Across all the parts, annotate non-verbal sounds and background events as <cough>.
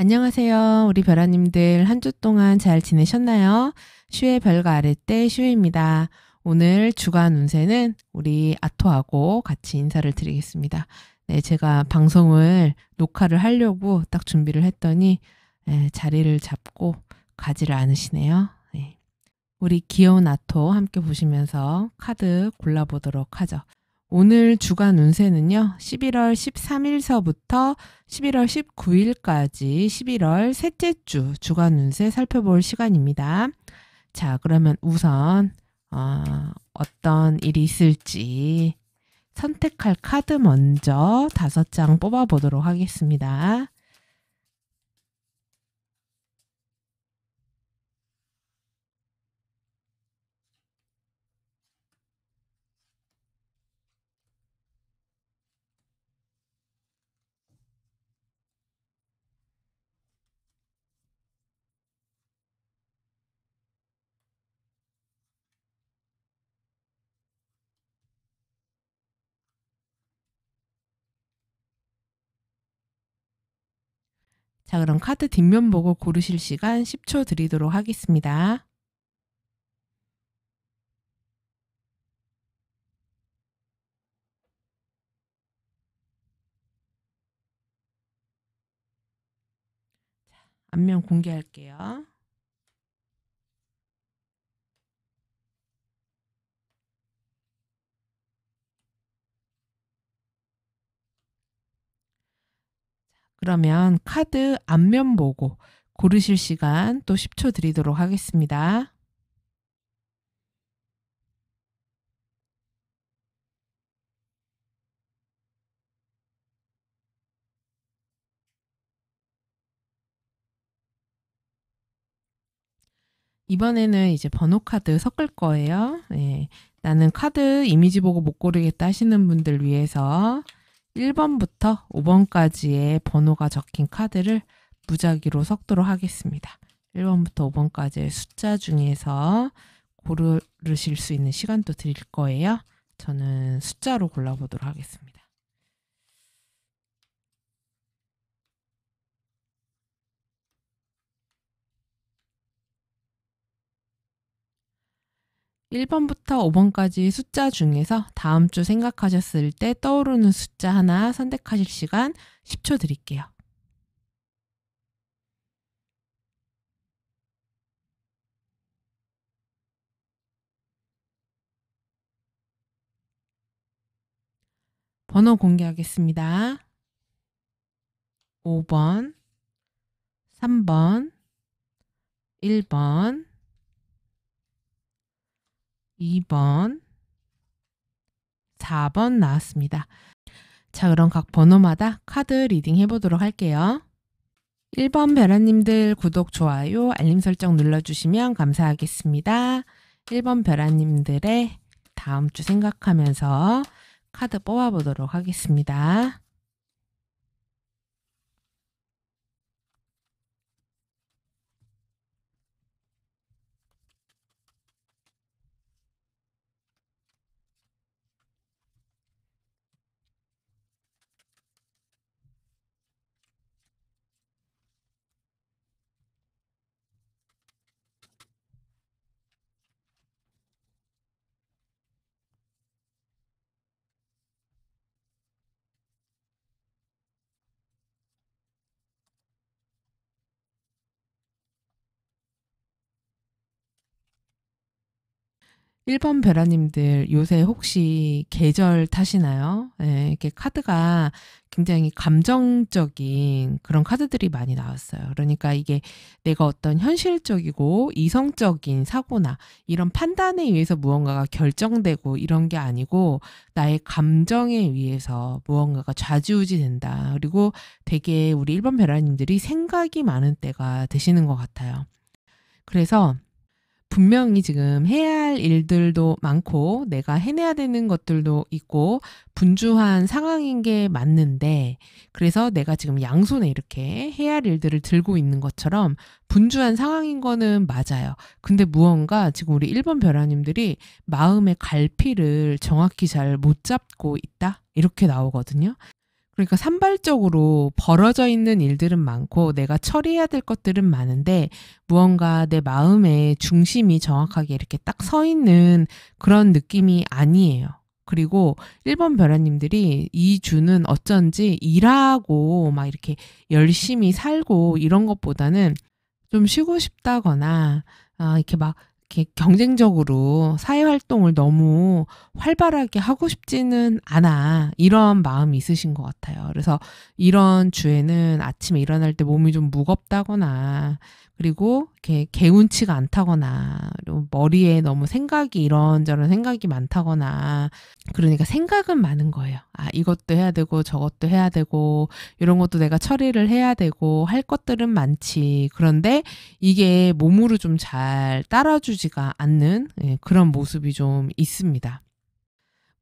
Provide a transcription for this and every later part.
안녕하세요. 우리 별아님들 한 주 동안 잘 지내셨나요? 슈의 별과 아래 때 슈입니다. 오늘 주간 운세는 우리 아토하고 같이 인사를 드리겠습니다. 네, 제가 방송을 녹화를 하려고 딱 준비를 했더니 네, 자리를 잡고 가지를 않으시네요. 네. 우리 귀여운 아토 함께 보시면서 카드 골라보도록 하죠. 오늘 주간 운세는요, 11월 13일서부터 11월 19일까지 11월 셋째 주 주간 운세 살펴볼 시간입니다. 자, 그러면 우선, 어, 어떤 일이 있을지 선택할 카드 먼저 다섯 장 뽑아보도록 하겠습니다. 자, 그럼 카드 뒷면 보고 고르실 시간 10초 드리도록 하겠습니다. 안면 공개할게요. 그러면 카드 앞면 보고 고르실 시간 또 10초 드리도록 하겠습니다. 이번에는 이제 번호 카드 섞을 거예요. 예. 나는 카드 이미지 보고 못 고르겠다 하시는 분들 위해서 1번부터 5번까지의 번호가 적힌 카드를 무작위로 섞도록 하겠습니다. 1번부터 5번까지의 숫자 중에서 고르실 수 있는 시간도 드릴 거예요. 저는 숫자로 골라보도록 하겠습니다. 1번부터 5번까지 숫자 중에서 다음 주 생각하셨을 때 떠오르는 숫자 하나 선택하실 시간 10초 드릴게요. 번호 공개하겠습니다. 5번, 3번, 1번, 2번, 4번 나왔습니다. 자, 그럼 각 번호마다 카드 리딩 해보도록 할게요. 1번 벼라님들 구독, 좋아요, 알림 설정 눌러주시면 감사하겠습니다. 1번 벼라님들의 다음 주 생각하면서 카드 뽑아보도록 하겠습니다. 1번 베라님들 요새 혹시 계절 타시나요? 네, 이렇게 카드가 굉장히 감정적인 그런 카드들이 많이 나왔어요. 그러니까 이게 내가 어떤 현실적이고 이성적인 사고나 이런 판단에 의해서 무언가가 결정되고 이런 게 아니고 나의 감정에 의해서 무언가가 좌지우지 된다. 그리고 되게 우리 1번 베라님들이 생각이 많은 때가 되시는 것 같아요. 그래서 분명히 지금 해야 할 일들도 많고 내가 해내야 되는 것들도 있고 분주한 상황인 게 맞는데 그래서 내가 지금 양손에 이렇게 해야 할 일들을 들고 있는 것처럼 분주한 상황인 거는 맞아요. 근데 무언가 지금 우리 1번 벼라님들이 마음의 갈피를 정확히 잘 못 잡고 있다? 이렇게 나오거든요. 그러니까 산발적으로 벌어져 있는 일들은 많고 내가 처리해야 될 것들은 많은데 무언가 내 마음의 중심이 정확하게 이렇게 딱 서 있는 그런 느낌이 아니에요. 그리고 1번 변호님들이 이 주는 어쩐지 일하고 막 이렇게 열심히 살고 이런 것보다는 좀 쉬고 싶다거나 아, 이렇게 막 이렇게 경쟁적으로 사회활동을 너무 활발하게 하고 싶지는 않아. 이런 마음이 있으신 것 같아요. 그래서 이런 주에는 아침에 일어날 때 몸이 좀 무겁다거나 그리고 이렇게 개운치가 않다거나 머리에 너무 생각이 이런저런 생각이 많다거나 그러니까 생각은 많은 거예요. 아 이것도 해야 되고 저것도 해야 되고 이런 것도 내가 처리를 해야 되고 할 것들은 많지. 그런데 이게 몸으로 좀 잘 따라주지가 않는 예, 그런 모습이 좀 있습니다.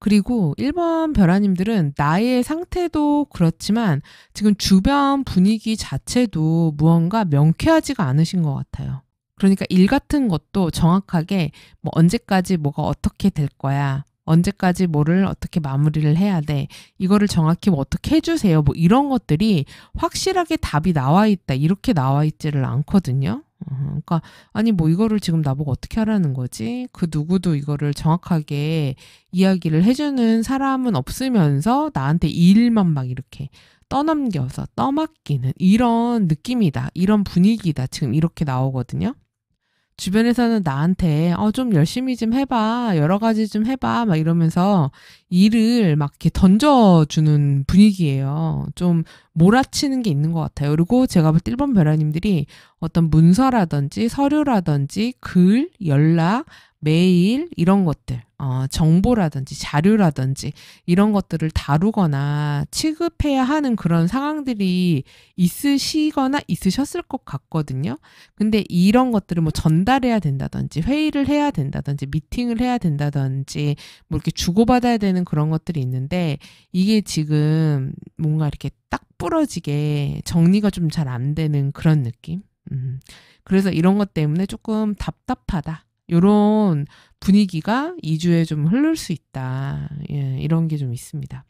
그리고 1번 벼라님들은 나의 상태도 그렇지만 지금 주변 분위기 자체도 무언가 명쾌하지가 않으신 것 같아요. 그러니까 일 같은 것도 정확하게 뭐 언제까지 뭐가 어떻게 될 거야. 언제까지 뭐를 어떻게 마무리를 해야 돼. 이거를 정확히 뭐 어떻게 해주세요. 뭐 이런 것들이 확실하게 답이 나와 있다. 이렇게 나와 있지를 않거든요. 음, 그러니까 아니 뭐 이거를 지금 나보고 어떻게 하라는 거지? 그 누구도 이거를 정확하게 이야기를 해주는 사람은 없으면서 나한테 일만 막 이렇게 떠넘겨서 떠맡기는 이런 느낌이다, 이런 분위기다 지금 이렇게 나오거든요. 주변에서는 나한테 어, 좀 열심히 좀 해봐 여러 가지 좀 해봐 막 이러면서 일을 막 이렇게 던져주는 분위기예요. 좀 몰아치는 게 있는 것 같아요. 그리고 제가 볼때 1번 별아님들이 어떤 문서라든지 서류라든지 글, 연락, 메일 이런 것들, 어, 정보라든지 자료라든지 이런 것들을 다루거나 취급해야 하는 그런 상황들이 있으시거나 있으셨을 것 같거든요. 근데 이런 것들을 뭐 전달해야 된다든지 회의를 해야 된다든지 미팅을 해야 된다든지 뭐 이렇게 주고받아야 되는 그런 것들이 있는데 이게 지금 뭔가 이렇게 딱 부러지게 정리가 좀 잘 안 되는 그런 느낌? 음. 그래서 이런 것 때문에 조금 답답하다. 요런 분위기가 2주에 좀 흐를 수 있다. 예, 이런 게 좀 있습니다.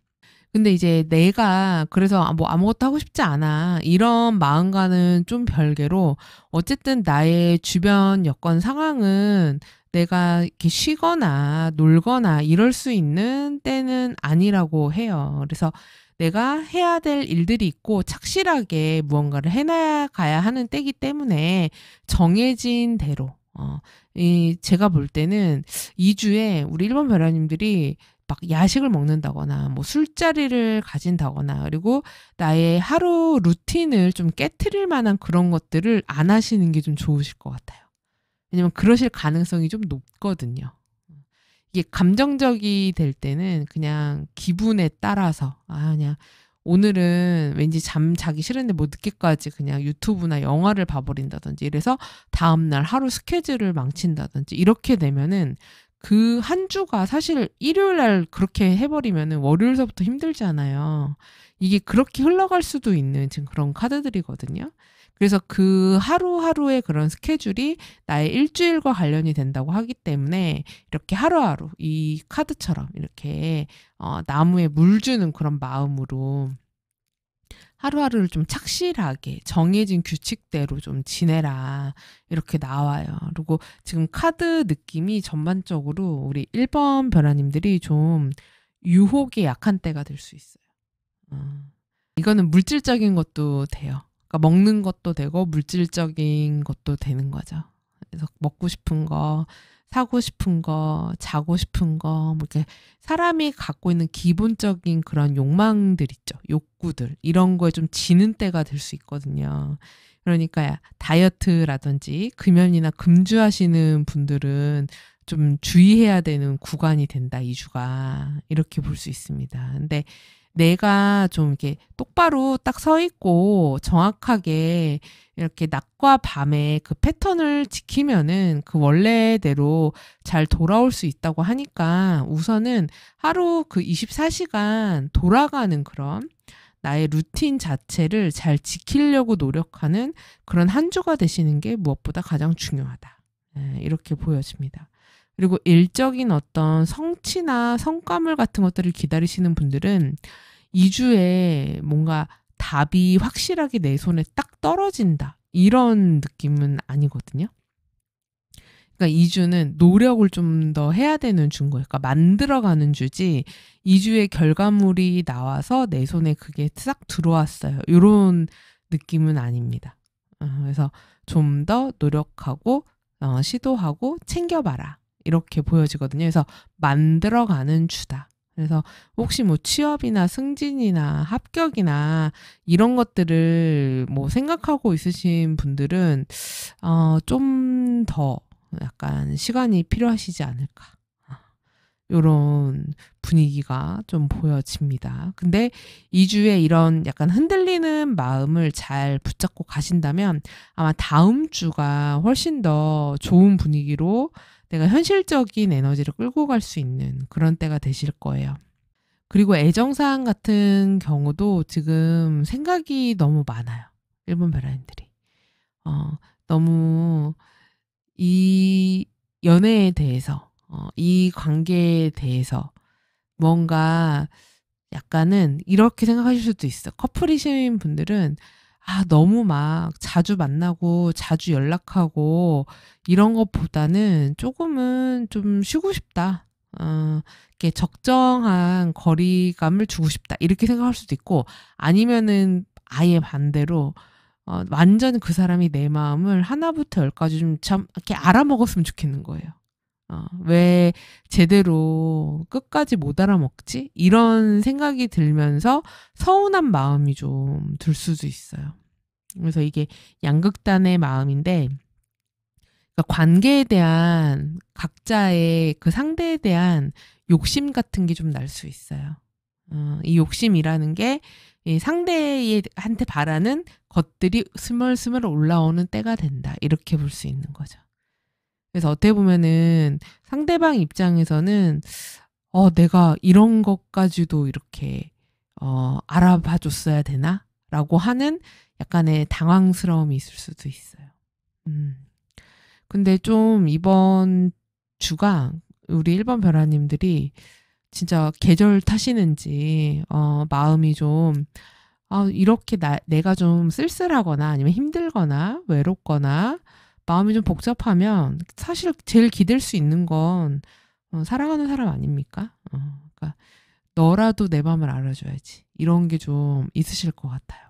근데 이제 내가 그래서 아, 뭐 아무것도 하고 싶지 않아. 이런 마음과는 좀 별개로 어쨌든 나의 주변 여건 상황은 내가 이렇게 쉬거나 놀거나 이럴 수 있는 때는 아니라고 해요. 그래서 내가 해야 될 일들이 있고 착실하게 무언가를 해나가야 하는 때이기 때문에 정해진 대로 어, 이 제가 볼 때는 2주에 우리 일본 변호사님들이 막 야식을 먹는다거나 뭐 술자리를 가진다거나 그리고 나의 하루 루틴을 좀 깨트릴 만한 그런 것들을 안 하시는 게 좀 좋으실 것 같아요. 왜냐면 그러실 가능성이 좀 높거든요. 이게 감정적이 될 때는 그냥 기분에 따라서 아 그냥 오늘은 왠지 잠 자기 싫은데 뭐 늦게까지 그냥 유튜브나 영화를 봐버린다든지 이래서 다음날 하루 스케줄을 망친다든지 이렇게 되면은 그 한 주가 사실 일요일 날 그렇게 해버리면은 월요일서부터 힘들잖아요. 이게 그렇게 흘러갈 수도 있는 지금 그런 카드들이거든요. 그래서 그 하루하루의 그런 스케줄이 나의 일주일과 관련이 된다고 하기 때문에 이렇게 하루하루 이 카드처럼 이렇게 어, 나무에 물 주는 그런 마음으로 하루하루를 좀 착실하게 정해진 규칙대로 좀 지내라 이렇게 나와요. 그리고 지금 카드 느낌이 전반적으로 우리 1번 변화님들이 좀 유혹에 약한 때가 될 수 있어요. 어. 이거는 물질적인 것도 돼요. 그러니까 먹는 것도 되고 물질적인 것도 되는 거죠. 그래서 먹고 싶은 거, 사고 싶은 거, 자고 싶은 거, 뭐 이렇게 사람이 갖고 있는 기본적인 그런 욕망들 있죠. 욕구들. 이런 거에 좀 지는 때가 될 수 있거든요. 그러니까 다이어트라든지 금연이나 금주하시는 분들은 좀 주의해야 되는 구간이 된다, 이 주가. 이렇게 볼 수 있습니다. 근데 내가 좀 이렇게 똑바로 딱 서 있고 정확하게 이렇게 낮과 밤의 그 패턴을 지키면은 그 원래대로 잘 돌아올 수 있다고 하니까 우선은 하루 그 24시간 돌아가는 그런 나의 루틴 자체를 잘 지키려고 노력하는 그런 한 주가 되시는 게 무엇보다 가장 중요하다. 예, 이렇게 보여집니다. 그리고 일적인 어떤 성취나 성과물 같은 것들을 기다리시는 분들은 2주에 뭔가 답이 확실하게 내 손에 딱 떨어진다. 이런 느낌은 아니거든요. 그러니까 2주는 노력을 좀 더 해야 되는 주인 거예요. 그러니까 만들어가는 주지 2주의 결과물이 나와서 내 손에 그게 싹 들어왔어요. 이런 느낌은 아닙니다. 어, 그래서 좀 더 노력하고 어, 시도하고 챙겨봐라. 이렇게 보여지거든요. 그래서 만들어가는 주다. 그래서 혹시 뭐 취업이나 승진이나 합격이나 이런 것들을 뭐 생각하고 있으신 분들은 어, 좀 더 약간 시간이 필요하시지 않을까. 요런 분위기가 좀 보여집니다. 근데 2주에 이런 약간 흔들리는 마음을 잘 붙잡고 가신다면 아마 다음 주가 훨씬 더 좋은 분위기로 내가 현실적인 에너지를 끌고 갈 수 있는 그런 때가 되실 거예요. 그리고 애정사항 같은 경우도 지금 생각이 너무 많아요. 일본 베라님들이. 어, 너무 이 연애에 대해서, 어, 이 관계에 대해서 뭔가 약간은 이렇게 생각하실 수도 있어. 커플이신 분들은 아, 너무 막 자주 만나고 자주 연락하고 이런 것보다는 조금은 좀 쉬고 싶다. 어, 이렇게 적정한 거리감을 주고 싶다. 이렇게 생각할 수도 있고 아니면은 아예 반대로 어, 완전 그 사람이 내 마음을 하나부터 열까지 좀 참 이렇게 알아먹었으면 좋겠는 거예요. 어, 왜 제대로 끝까지 못 알아먹지? 이런 생각이 들면서 서운한 마음이 좀 들 수도 있어요. 그래서 이게 양극단의 마음인데, 그러니까 관계에 대한 각자의 그 상대에 대한 욕심 같은 게 좀 날 수 있어요. 어, 이 욕심이라는 게이 상대한테 바라는 것들이 스멀스멀 올라오는 때가 된다. 이렇게 볼 수 있는 거죠. 그래서 어떻게 보면은 상대방 입장에서는 어, 내가 이런 것까지도 이렇게 어, 알아봐 줬어야 되나? 라고 하는 약간의 당황스러움이 있을 수도 있어요. 음. 근데 좀 이번 주가 우리 1번 벼라님들이 진짜 계절 탓이는지, 어, 마음이 좀, 아, 이렇게 나, 내가 좀 쓸쓸하거나 아니면 힘들거나 외롭거나 마음이 좀 복잡하면 사실 제일 기댈 수 있는 건 어, 사랑하는 사람 아닙니까? 어, 그러니까 너라도 내 마음을 알아줘야지. 이런 게 좀 있으실 것 같아요.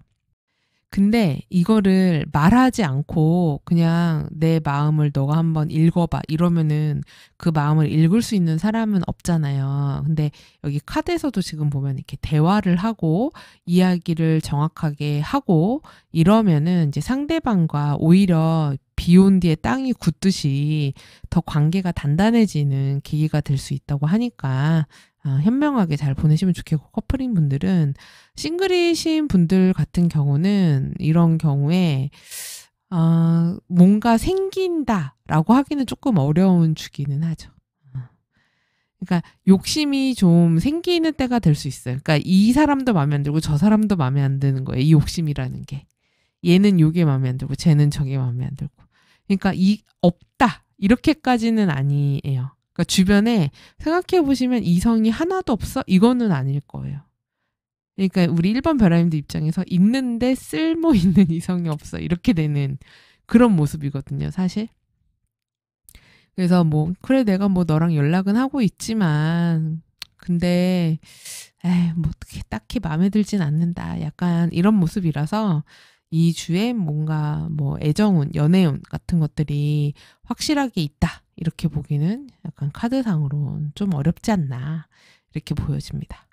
근데 이거를 말하지 않고 그냥 내 마음을 너가 한번 읽어봐 이러면은 그 마음을 읽을 수 있는 사람은 없잖아요. 근데 여기 카드에서도 지금 보면 이렇게 대화를 하고 이야기를 정확하게 하고 이러면은 이제 상대방과 오히려 비온 뒤에 땅이 굳듯이 더 관계가 단단해지는 계기가 될 수 있다고 하니까 어, 현명하게 잘 보내시면 좋겠고 커플인 분들은 싱글이신 분들 같은 경우는 이런 경우에 어, 뭔가 생긴다라고 하기는 조금 어려운 주기는 하죠. 어. 그러니까 욕심이 좀 생기는 때가 될 수 있어요. 그러니까 이 사람도 마음에 안 들고 저 사람도 마음에 안 드는 거예요. 이 욕심이라는 게 얘는 요게 마음에 안 들고 쟤는 저게 마음에 안 들고. 그러니까 이 없다 이렇게까지는 아니에요. 그러니까 주변에 생각해 보시면 이성이 하나도 없어? 이거는 아닐 거예요. 그러니까 우리 1번 벼라님들 입장에서 있는데 쓸모 있는 <laughs> 이성이 없어. 이렇게 되는 그런 모습이거든요, 사실. 그래서 뭐 그래 내가 뭐 너랑 연락은 하고 있지만 근데 에이 뭐 어떻게 딱히 마음에 들진 않는다 약간 이런 모습이라서 이 주에 뭔가 뭐 애정운 연애운 같은 것들이 확실하게 있다 이렇게 보기는 약간 카드상으로는좀 어렵지 않나 이렇게 보여집니다.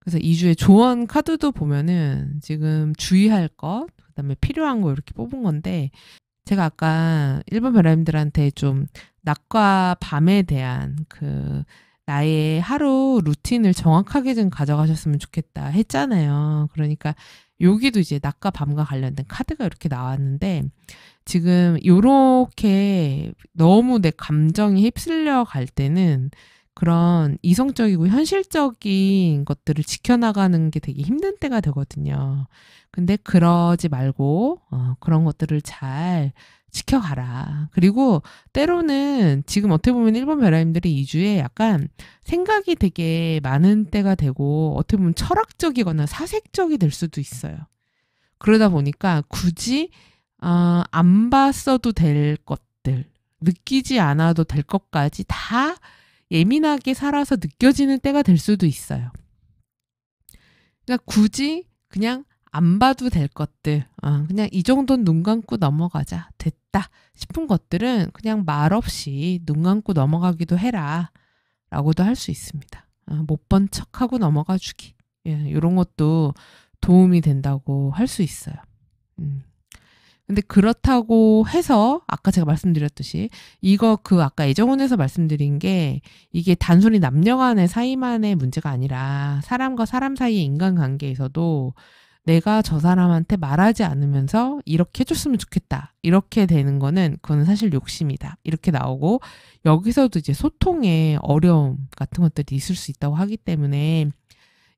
그래서 2주의 조언 카드도 보면은 지금 주의할 것, 그 다음에 필요한 거 이렇게 뽑은 건데, 제가 아까 일반 변호님들한테좀 낮과 밤에 대한 그 나의 하루 루틴을 정확하게 좀 가져가셨으면 좋겠다 했잖아요. 그러니까 여기도 이제 낮과 밤과 관련된 카드가 이렇게 나왔는데 지금 요렇게 너무 내 감정이 휩쓸려 갈 때는 그런 이성적이고 현실적인 것들을 지켜나가는 게 되게 힘든 때가 되거든요. 근데 그러지 말고 어, 그런 것들을 잘 지켜가라. 그리고 때로는 지금 어떻게 보면 일본 변화님들이 2주에 약간 생각이 되게 많은 때가 되고 어떻게 보면 철학적이거나 사색적이 될 수도 있어요. 그러다 보니까 굳이 어, 안 봤어도 될 것들, 느끼지 않아도 될 것까지 다 예민하게 살아서 느껴지는 때가 될 수도 있어요. 그러니까 굳이 그냥 안 봐도 될 것들, 아, 그냥 이 정도는 눈 감고 넘어가자. 됐다. 싶은 것들은 그냥 말없이 눈 감고 넘어가기도 해라. 라고도 할 수 있습니다. 아, 어, 못본 척하고 넘어가 주기. 예, 이런 것도 도움이 된다고 할 수 있어요. 음. 근데 그렇다고 해서 아까 제가 말씀드렸듯이 이거 그 아까 애정원에서 말씀드린 게 이게 단순히 남녀 간의 사이만의 문제가 아니라 사람과 사람 사이의 인간관계에서도 내가 저 사람한테 말하지 않으면서 이렇게 해줬으면 좋겠다. 이렇게 되는 거는 그건 사실 욕심이다. 이렇게 나오고 여기서도 이제 소통의 어려움 같은 것들이 있을 수 있다고 하기 때문에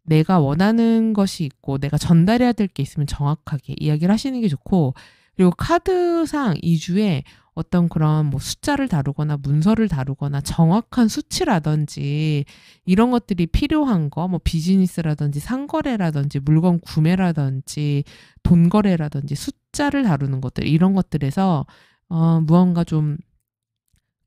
내가 원하는 것이 있고 내가 전달해야 될 게 있으면 정확하게 이야기를 하시는 게 좋고 그리고 카드상 이주에 어떤 그런 뭐 숫자를 다루거나 문서를 다루거나 정확한 수치라든지 이런 것들이 필요한 거, 뭐 비즈니스라든지 상거래라든지 물건 구매라든지 돈 거래라든지 숫자를 다루는 것들 이런 것들에서 어, 무언가 좀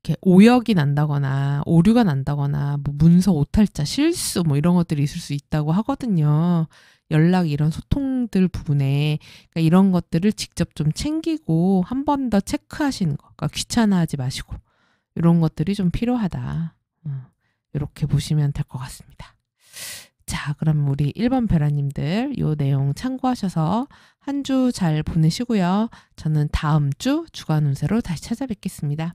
이렇게 오역이 난다거나 오류가 난다거나 뭐 문서 오탈자 실수 뭐 이런 것들이 있을 수 있다고 하거든요. 연락 이런 소통들 부분에 그러니까 이런 것들을 직접 좀 챙기고 한 번 더 체크하시는 것, 그러니까 귀찮아하지 마시고 이런 것들이 좀 필요하다. 이렇게 어, 보시면 될 것 같습니다. 자, 그럼 우리 1번 베라님들 요 내용 참고하셔서 한 주 잘 보내시고요. 저는 다음 주 주간 운세로 다시 찾아뵙겠습니다.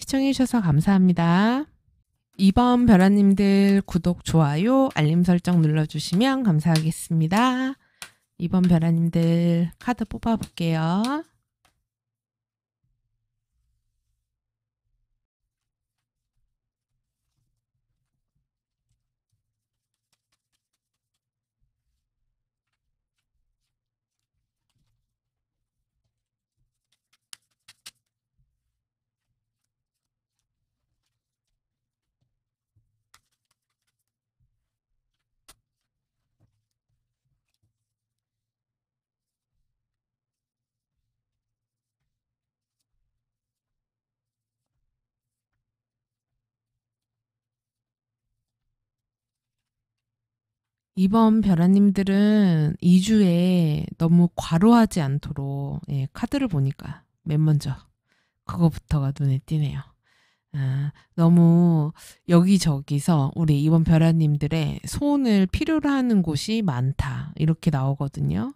시청해주셔서 감사합니다. 이번 벼라님들 구독, 좋아요, 알림 설정 눌러주시면 감사하겠습니다. 이번 벼라님들 카드 뽑아볼게요. 이번 벼라님들은 2주에 너무 과로하지 않도록 예, 카드를 보니까 맨 먼저 그거부터가 눈에 띄네요. 아, 너무 여기저기서 우리 이번 벼라님들의 손을 필요로 하는 곳이 많다 이렇게 나오거든요.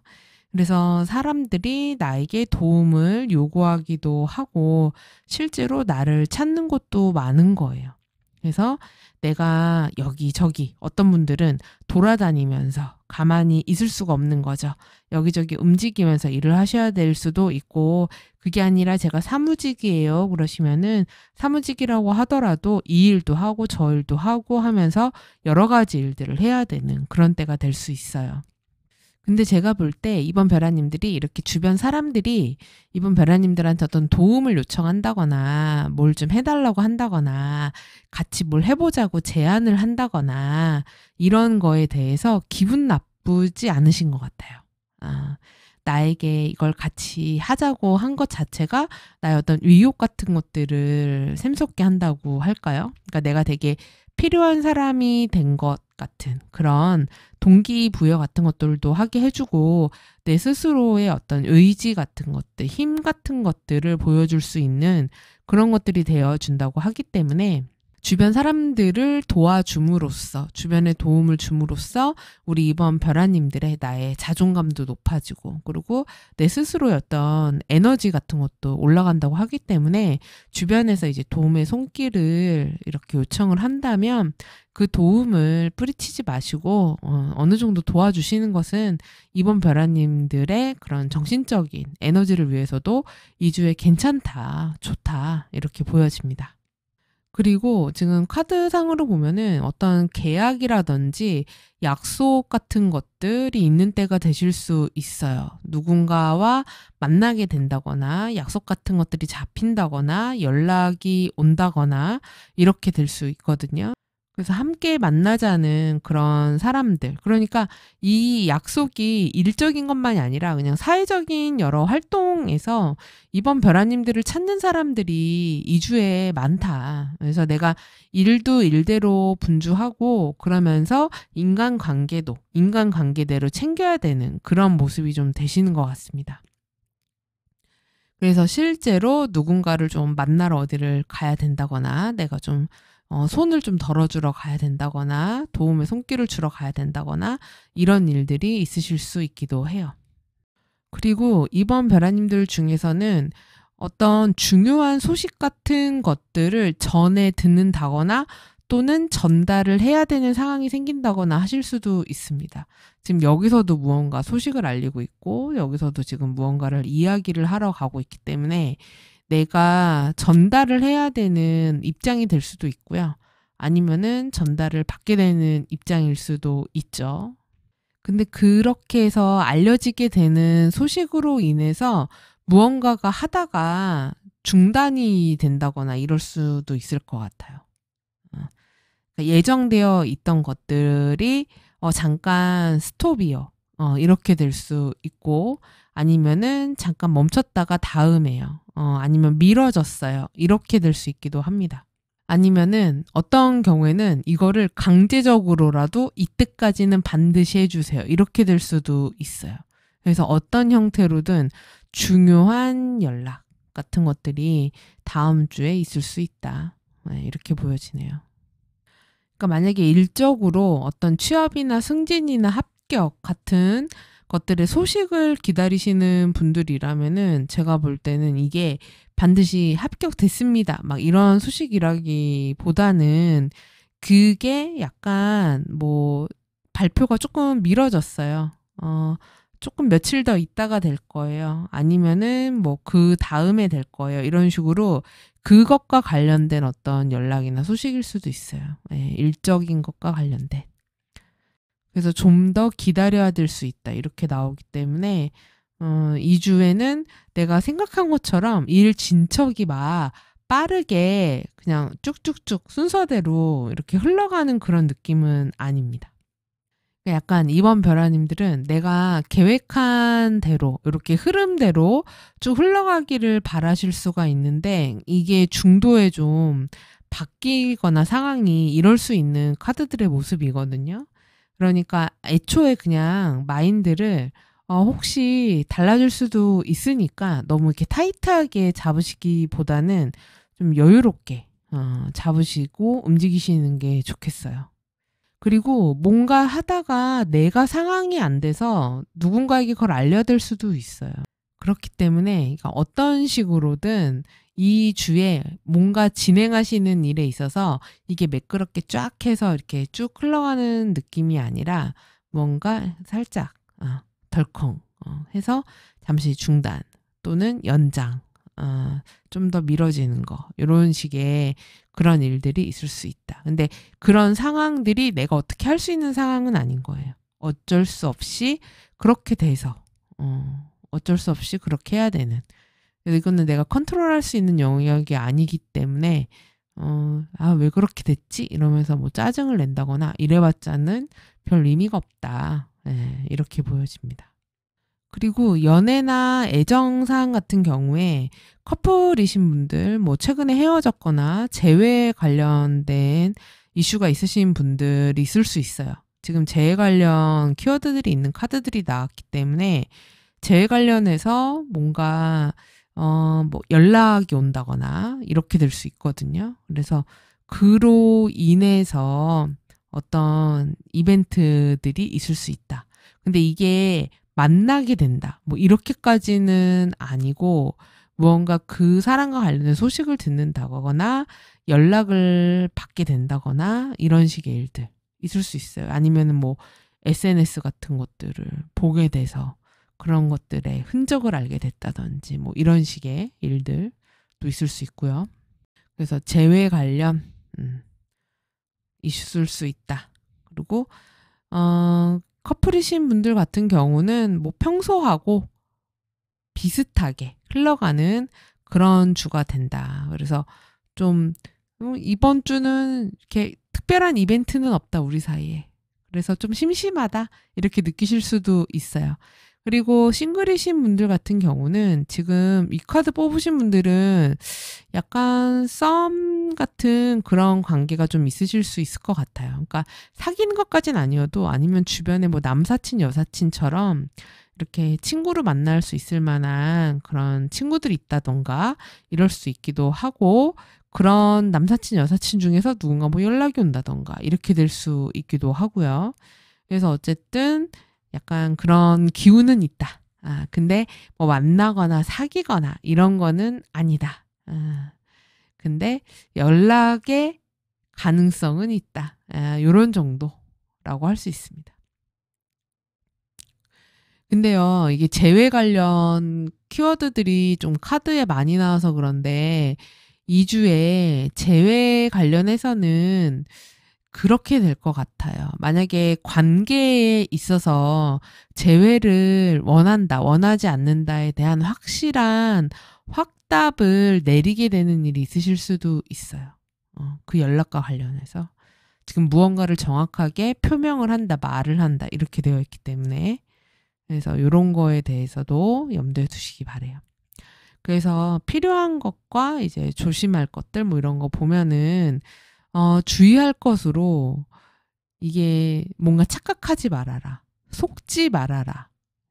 그래서 사람들이 나에게 도움을 요구하기도 하고 실제로 나를 찾는 곳도 많은 거예요. 그래서 내가 여기저기 어떤 분들은 돌아다니면서 가만히 있을 수가 없는 거죠. 여기저기 움직이면서 일을 하셔야 될 수도 있고 그게 아니라 제가 사무직이에요. 그러시면은 사무직이라고 하더라도 이 일도 하고 저 일도 하고 하면서 여러 가지 일들을 해야 되는 그런 때가 될 수 있어요. 근데 제가 볼 때 이번 벼라님들이 이렇게 주변 사람들이 이번 벼라님들한테 어떤 도움을 요청한다거나 뭘 좀 해달라고 한다거나 같이 뭘 해보자고 제안을 한다거나 이런 거에 대해서 기분 나쁘지 않으신 것 같아요. 아, 나에게 이걸 같이 하자고 한 것 자체가 나의 어떤 의욕 같은 것들을 샘솟게 한다고 할까요? 그러니까 내가 되게 필요한 사람이 된 것, 같은 그런 동기부여 같은 것들도 하게 해주고 내 스스로의 어떤 의지 같은 것들, 힘 같은 것들을 보여줄 수 있는 그런 것들이 되어준다고 하기 때문에 주변 사람들을 도와줌으로써 주변에 도움을 줌으로써 우리 이번 벼라님들의 나의 자존감도 높아지고 그리고 내 스스로의 어떤 에너지 같은 것도 올라간다고 하기 때문에 주변에서 이제 도움의 손길을 이렇게 요청을 한다면 그 도움을 뿌리치지 마시고 어, 어느 정도 도와주시는 것은 이번 벼라님들의 그런 정신적인 에너지를 위해서도 이주에 괜찮다, 좋다 이렇게 보여집니다. 그리고 지금 카드상으로 보면은 어떤 계약이라든지 약속 같은 것들이 있는 때가 되실 수 있어요. 누군가와 만나게 된다거나 약속 같은 것들이 잡힌다거나 연락이 온다거나 이렇게 될 수 있거든요. 그래서 함께 만나자는 그런 사람들. 그러니까 이 약속이 일적인 것만이 아니라 그냥 사회적인 여러 활동에서 이번 벼라님들을 찾는 사람들이 이주에 많다. 그래서 내가 일도 일대로 분주하고 그러면서 인간 관계도 인간 관계대로 챙겨야 되는 그런 모습이 좀 되시는 것 같습니다. 그래서 실제로 누군가를 좀 만나러 어디를 가야 된다거나 내가 좀 어, 손을 좀 덜어주러 가야 된다거나 도움의 손길을 주러 가야 된다거나 이런 일들이 있으실 수 있기도 해요. 그리고 이번 벼라님들 중에서는 어떤 중요한 소식 같은 것들을 전에 듣는다거나 또는 전달을 해야 되는 상황이 생긴다거나 하실 수도 있습니다. 지금 여기서도 무언가 소식을 알리고 있고 여기서도 지금 무언가를 이야기를 하러 가고 있기 때문에 내가 전달을 해야 되는 입장이 될 수도 있고요. 아니면은 전달을 받게 되는 입장일 수도 있죠. 근데 그렇게 해서 알려지게 되는 소식으로 인해서 무언가가 하다가 중단이 된다거나 이럴 수도 있을 것 같아요. 어. 그러니까 예정되어 있던 것들이 어, 잠깐 스톱이요. 어, 이렇게 될 수 있고 아니면은 잠깐 멈췄다가 다음에요. 어, 아니면 미뤄졌어요. 이렇게 될 수 있기도 합니다. 아니면은 어떤 경우에는 이거를 강제적으로라도 이때까지는 반드시 해주세요. 이렇게 될 수도 있어요. 그래서 어떤 형태로든 중요한 연락 같은 것들이 다음 주에 있을 수 있다. 네, 이렇게 보여지네요. 그러니까 만약에 일적으로 어떤 취업이나 승진이나 합격 같은 것들의 소식을 기다리시는 분들이라면은 제가 볼 때는 이게 반드시 합격됐습니다. 막 이런 소식이라기보다는 그게 약간 뭐 발표가 조금 미뤄졌어요. 어, 조금 며칠 더 있다가 될 거예요. 아니면은 뭐 그 다음에 될 거예요. 이런 식으로 그것과 관련된 어떤 연락이나 소식일 수도 있어요. 예, 일적인 것과 관련된. 그래서 좀 더 기다려야 될 수 있다. 이렇게 나오기 때문에 어, 2주에는 내가 생각한 것처럼 일 진척이 막 빠르게 그냥 쭉쭉쭉 순서대로 이렇게 흘러가는 그런 느낌은 아닙니다. 약간 이번 벼라님들은 내가 계획한 대로 이렇게 흐름대로 쭉 흘러가기를 바라실 수가 있는데 이게 중도에 좀 바뀌거나 상황이 이럴 수 있는 카드들의 모습이거든요. 그러니까 애초에 그냥 마인드를 어, 혹시 달라질 수도 있으니까 너무 이렇게 타이트하게 잡으시기보다는 좀 여유롭게 어, 잡으시고 움직이시는 게 좋겠어요. 그리고 뭔가 하다가 내가 상황이 안 돼서 누군가에게 그걸 알려야 될 수도 있어요. 그렇기 때문에 그러니까 어떤 식으로든 이 주에 뭔가 진행하시는 일에 있어서 이게 매끄럽게 쫙 해서 이렇게 쭉 흘러가는 느낌이 아니라 뭔가 살짝 어, 덜컹 어, 해서 잠시 중단 또는 연장 어, 좀더 미뤄지는 거 이런 식의 그런 일들이 있을 수 있다. 근데 그런 상황들이 내가 어떻게 할 수 있는 상황은 아닌 거예요. 어쩔 수 없이 그렇게 돼서 어, 어쩔 수 없이 그렇게 해야 되는. 그래서 이거는 내가 컨트롤할 수 있는 영역이 아니기 때문에 어, 아, 왜 그렇게 됐지? 이러면서 뭐 짜증을 낸다거나 이래봤자는 별 의미가 없다. 네, 이렇게 보여집니다. 그리고 연애나 애정사항 같은 경우에 커플이신 분들, 뭐 최근에 헤어졌거나 재회 관련된 이슈가 있으신 분들이 있을 수 있어요. 지금 재해 관련 키워드들이 있는 카드들이 나왔기 때문에 재해 관련해서 뭔가 어, 뭐 연락이 온다거나 이렇게 될 수 있거든요. 그래서 그로 인해서 어떤 이벤트들이 있을 수 있다. 근데 이게 만나게 된다. 뭐 이렇게까지는 아니고 무언가 그 사람과 관련된 소식을 듣는다거나 연락을 받게 된다거나 이런 식의 일들 있을 수 있어요. 아니면은 뭐 SNS 같은 것들을 보게 돼서 그런 것들의 흔적을 알게 됐다든지 뭐 이런 식의 일들도 있을 수 있고요. 그래서 재회 관련 음, 있을 수 있다. 그리고 어, 커플이신 분들 같은 경우는 뭐 평소하고 비슷하게 흘러가는 그런 주가 된다. 그래서 좀 음, 이번 주는 이렇게 특별한 이벤트는 없다 우리 사이에. 그래서 좀 심심하다 이렇게 느끼실 수도 있어요. 그리고 싱글이신 분들 같은 경우는 지금 이 카드 뽑으신 분들은 약간 썸 같은 그런 관계가 좀 있으실 수 있을 것 같아요. 그러니까 사귀는 것까진 아니어도 아니면 주변에 뭐 남사친, 여사친처럼 이렇게 친구를 만날 수 있을 만한 그런 친구들이 있다던가 이럴 수 있기도 하고 그런 남사친, 여사친 중에서 누군가 뭐 연락이 온다던가 이렇게 될 수 있기도 하고요. 그래서 어쨌든 약간 그런 기운은 있다. 아, 근데 뭐 만나거나 사귀거나 이런 거는 아니다. 아, 근데 연락의 가능성은 있다. 아, 요런 정도라고 할 수 있습니다. 근데요, 이게 재회 관련 키워드들이 좀 카드에 많이 나와서 그런데 2주에 재회 관련해서는 그렇게 될 것 같아요. 만약에 관계에 있어서 재회를 원한다, 원하지 않는다에 대한 확실한 확답을 내리게 되는 일이 있으실 수도 있어요. 어, 그 연락과 관련해서. 지금 무언가를 정확하게 표명을 한다, 말을 한다, 이렇게 되어 있기 때문에. 그래서 이런 거에 대해서도 염두에 두시기 바래요. 그래서 필요한 것과 이제 조심할 것들 뭐 이런 거 보면은 어, 주의할 것으로 이게 뭔가 착각하지 말아라. 속지 말아라.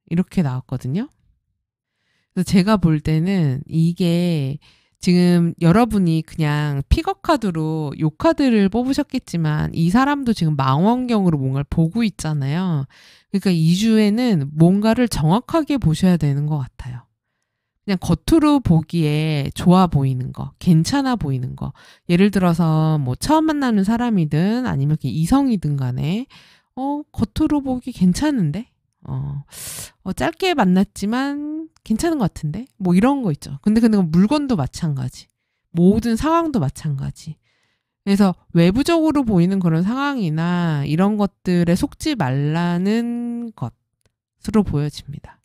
이렇게 나왔거든요. 그래서 제가 볼 때는 이게 지금 여러분이 그냥 픽업카드로 요 카드를 뽑으셨겠지만 이 사람도 지금 망원경으로 뭔가를 보고 있잖아요. 그러니까 2주에는 뭔가를 정확하게 보셔야 되는 것 같아요. 그냥 겉으로 보기에 좋아 보이는 거, 괜찮아 보이는 거. 예를 들어서 뭐 처음 만나는 사람이든 아니면 이성이든 간에 어, 겉으로 보기 괜찮은데? 어, 어, 짧게 만났지만 괜찮은 것 같은데? 뭐 이런 거 있죠. 근데 근데 물건도 마찬가지. 모든 상황도 마찬가지. 그래서 외부적으로 보이는 그런 상황이나 이런 것들에 속지 말라는 것으로 보여집니다.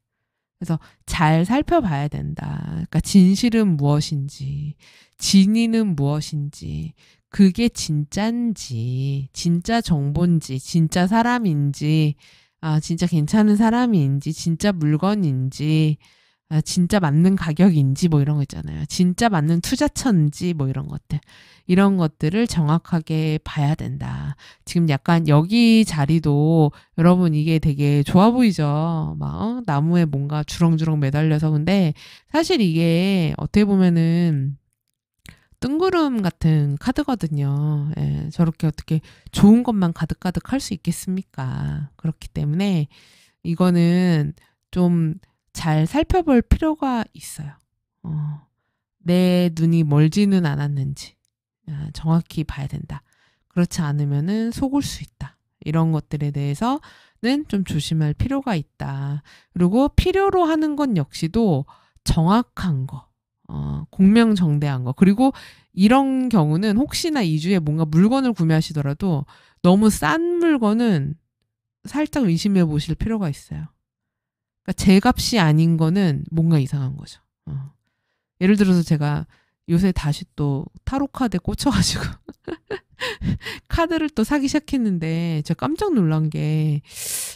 그래서 잘 살펴봐야 된다. 그러니까 진실은 무엇인지, 진위는 무엇인지, 그게 진짠지, 진짜 정보지 진짜 사람인지, 아, 진짜 괜찮은 사람인지, 진짜 물건인지, 아, 진짜 맞는 가격인지 뭐 이런 거 있잖아요. 진짜 맞는 투자처인지 뭐 이런 것들. 이런 것들을 정확하게 봐야 된다. 지금 약간 여기 자리도 여러분 이게 되게 좋아 보이죠? 막 어? 나무에 뭔가 주렁주렁 매달려서 근데 사실 이게 어떻게 보면은 뜬구름 같은 카드거든요. 예, 저렇게 어떻게 좋은 것만 가득가득 할 수 있겠습니까? 그렇기 때문에 이거는 좀잘 살펴볼 필요가 있어요. 어, 내 눈이 멀지는 않았는지 아, 정확히 봐야 된다. 그렇지 않으면은 속을 수 있다. 이런 것들에 대해서는 좀 조심할 필요가 있다. 그리고 필요로 하는 건 역시도 정확한 거, 어, 공명정대한 거. 그리고 이런 경우는 혹시나 이주에 뭔가 물건을 구매하시더라도 너무 싼 물건은 살짝 의심해 보실 필요가 있어요. 그러니까 제 값이 아닌 거는 뭔가 이상한 거죠. 어. 예를 들어서 제가 요새 다시 또 타로 카드에 꽂혀가지고 <laughs> 카드를 또 사기 시작했는데 제가 깜짝 놀란 게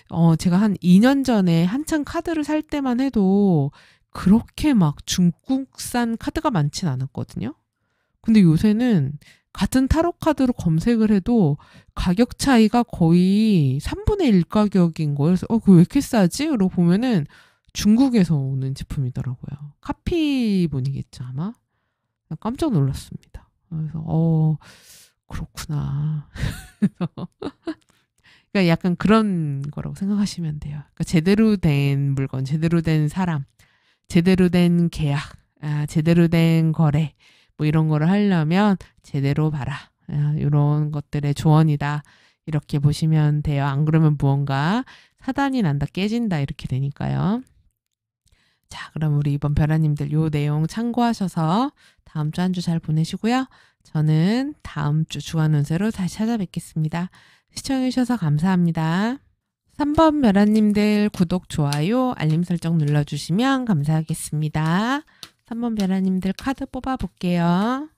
어, 제가 한 2년 전에 한창 카드를 살 때만 해도 그렇게 막 중국산 카드가 많진 않았거든요. 근데 요새는 같은 타로 카드로 검색을 해도 가격 차이가 거의 3분의 1 가격인 거예요. 그래서 어, 그 왜 이렇게 싸지? 그러고 보면은 중국에서 오는 제품이더라고요. 카피분이겠죠, 아마. 깜짝 놀랐습니다. 그래서 어, 그렇구나. <laughs> 그러니까 약간 그런 거라고 생각하시면 돼요. 그러니까 제대로 된 물건, 제대로 된 사람, 제대로 된 계약, 아, 제대로 된 거래, 뭐 이런 거를 하려면 제대로 봐라. 이런 아, 것들의 조언이다. 이렇게 보시면 돼요. 안 그러면 무언가 사단이 난다, 깨진다 이렇게 되니까요. 자, 그럼 우리 이번 변화님들 요 내용 참고하셔서 다음 주 한 주 잘 보내시고요. 저는 다음 주 주간 운세로 다시 찾아뵙겠습니다. 시청해주셔서 감사합니다. 3번 멸아님들 구독, 좋아요, 알림 설정 눌러주시면 감사하겠습니다. 3번 베라님들 카드 뽑아볼게요.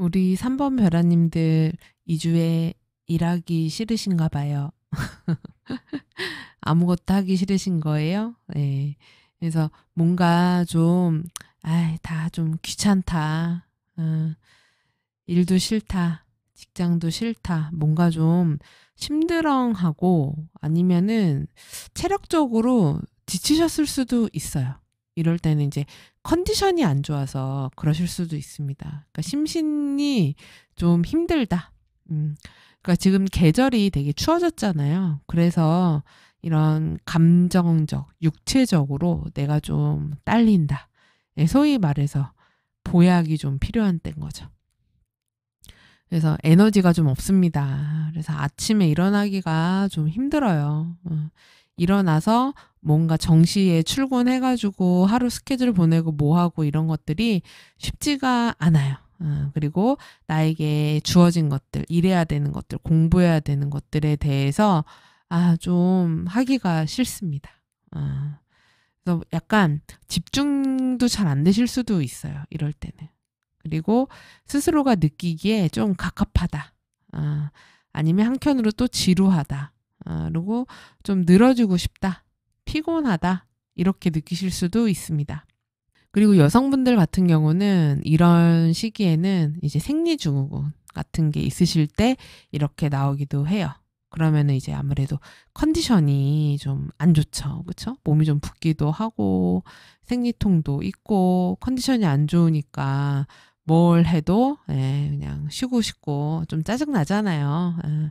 우리 3번 벼라님들 2주에 일하기 싫으신가 봐요. <laughs> 아무것도 하기 싫으신 거예요? 네. 그래서 뭔가 좀, 아 다 좀 귀찮다. 어, 일도 싫다. 직장도 싫다. 뭔가 좀 심드렁하고 아니면은 체력적으로 지치셨을 수도 있어요. 이럴 때는 이제 컨디션이 안 좋아서 그러실 수도 있습니다. 그러니까 심신이 좀 힘들다. 음. 그러니까 지금 계절이 되게 추워졌잖아요. 그래서 이런 감정적, 육체적으로 내가 좀 딸린다. 예, 소위 말해서 보약이 좀 필요한 때인 거죠. 그래서 에너지가 좀 없습니다. 그래서 아침에 일어나기가 좀 힘들어요. 음. 일어나서 뭔가 정시에 출근해가지고 하루 스케줄 보내고 뭐하고 이런 것들이 쉽지가 않아요. 어, 그리고 나에게 주어진 것들, 일해야 되는 것들, 공부해야 되는 것들에 대해서 아, 좀 하기가 싫습니다. 어, 그래서 약간 집중도 잘 안 되실 수도 있어요. 이럴 때는. 그리고 스스로가 느끼기에 좀 갑갑하다. 아, 아니면 한켠으로 또 지루하다. 아, 그리고 좀 늘어지고 싶다, 피곤하다 이렇게 느끼실 수도 있습니다. 그리고 여성분들 같은 경우는 이런 시기에는 이제 생리증후군 같은 게 있으실 때 이렇게 나오기도 해요. 그러면은 이제 아무래도 컨디션이 좀 안 좋죠. 그쵸? 몸이 좀 붓기도 하고 생리통도 있고 컨디션이 안 좋으니까 뭘 해도 예, 그냥 쉬고 싶고 좀 짜증나잖아요. 예.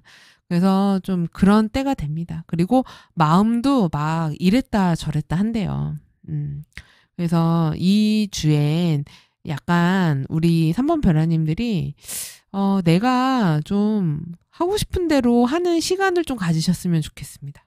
그래서 좀 그런 때가 됩니다. 그리고 마음도 막 이랬다 저랬다 한대요. 음. 그래서 이 주엔 약간 우리 3번 변화님들이 어, 내가 좀 하고 싶은 대로 하는 시간을 좀 가지셨으면 좋겠습니다.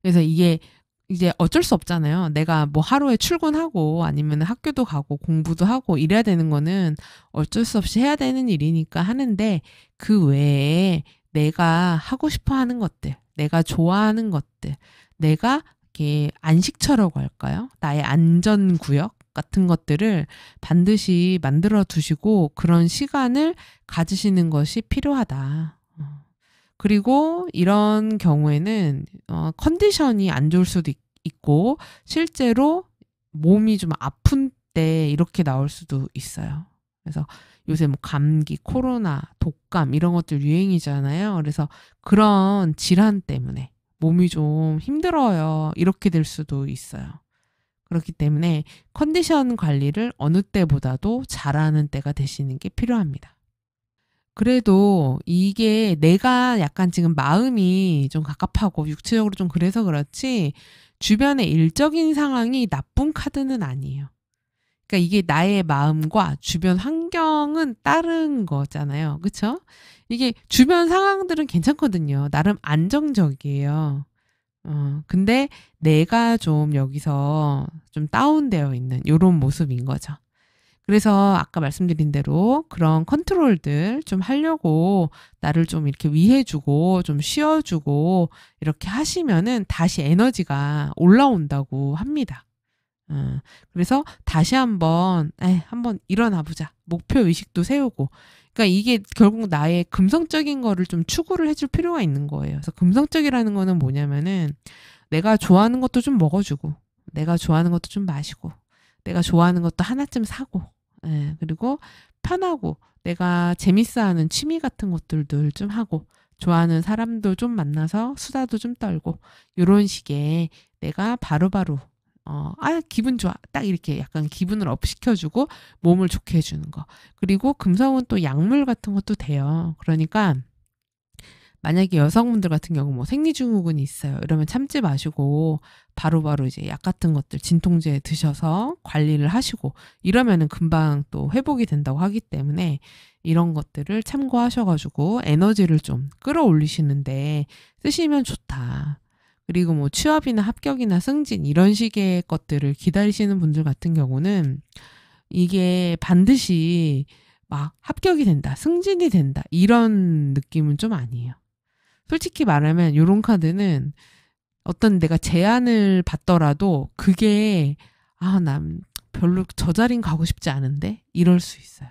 그래서 이게 이제 어쩔 수 없잖아요. 내가 뭐 하루에 출근하고 아니면 학교도 가고 공부도 하고 이래야 되는 거는 어쩔 수 없이 해야 되는 일이니까 하는데 그 외에 내가 하고 싶어 하는 것들, 내가 좋아하는 것들, 내가 이게 안식처라고 할까요? 나의 안전구역 같은 것들을 반드시 만들어 두시고 그런 시간을 가지시는 것이 필요하다. 어. 그리고 이런 경우에는 어, 컨디션이 안 좋을 수도 있, 고 실제로 몸이 좀 아픈 때 이렇게 나올 수도 있어요. 그래서 요새 뭐 감기, 코로나, 독감 이런 것들 유행이잖아요. 그래서 그런 질환 때문에 몸이 좀 힘들어요. 이렇게 될 수도 있어요. 그렇기 때문에 컨디션 관리를 어느 때보다도 잘하는 때가 되시는 게 필요합니다. 그래도 이게 내가 약간 지금 마음이 좀 갑갑하고 육체적으로 좀 그래서 그렇지 주변의 일적인 상황이 나쁜 카드는 아니에요. 그러니까 이게 나의 마음과 주변 환경은 다른 거잖아요. 그렇죠? 이게 주변 상황들은 괜찮거든요. 나름 안정적이에요. 어, 근데 내가 좀 여기서 좀 다운되어 있는 요런 모습인 거죠. 그래서 아까 말씀드린 대로 그런 컨트롤들 좀 하려고 나를 좀 이렇게 위해주고 좀 쉬어주고 이렇게 하시면은 다시 에너지가 올라온다고 합니다. 음, 그래서 다시 한번, 에, 한번 일어나 보자. 목표 의식도 세우고. 그러니까 이게 결국 나의 금성적인 거를 좀 추구를 해줄 필요가 있는 거예요. 그래서 금성적이라는 거는 뭐냐면은 내가 좋아하는 것도 좀 먹어주고, 내가 좋아하는 것도 좀 마시고, 내가 좋아하는 것도 하나쯤 사고, 예, 그리고 편하고 내가 재밌어하는 취미 같은 것들도 좀 하고 좋아하는 사람도 좀 만나서 수다도 좀 떨고 이런 식의 내가 바로바로 바로 어, 아, 기분 좋아. 딱 이렇게 약간 기분을 업 시켜주고 몸을 좋게 해주는 거. 그리고 금성은 또 약물 같은 것도 돼요. 그러니까 만약에 여성분들 같은 경우 뭐 생리증후군이 있어요. 이러면 참지 마시고 바로바로 바로 이제 약 같은 것들 진통제 드셔서 관리를 하시고 이러면은 금방 또 회복이 된다고 하기 때문에 이런 것들을 참고하셔가지고 에너지를 좀 끌어올리시는데 쓰시면 좋다. 그리고 뭐 취업이나 합격이나 승진 이런 식의 것들을 기다리시는 분들 같은 경우는 이게 반드시 막 합격이 된다, 승진이 된다 이런 느낌은 좀 아니에요. 솔직히 말하면 이런 카드는 어떤 내가 제안을 받더라도 그게 아, 난 별로 저 자린 가고 싶지 않은데 이럴 수 있어요.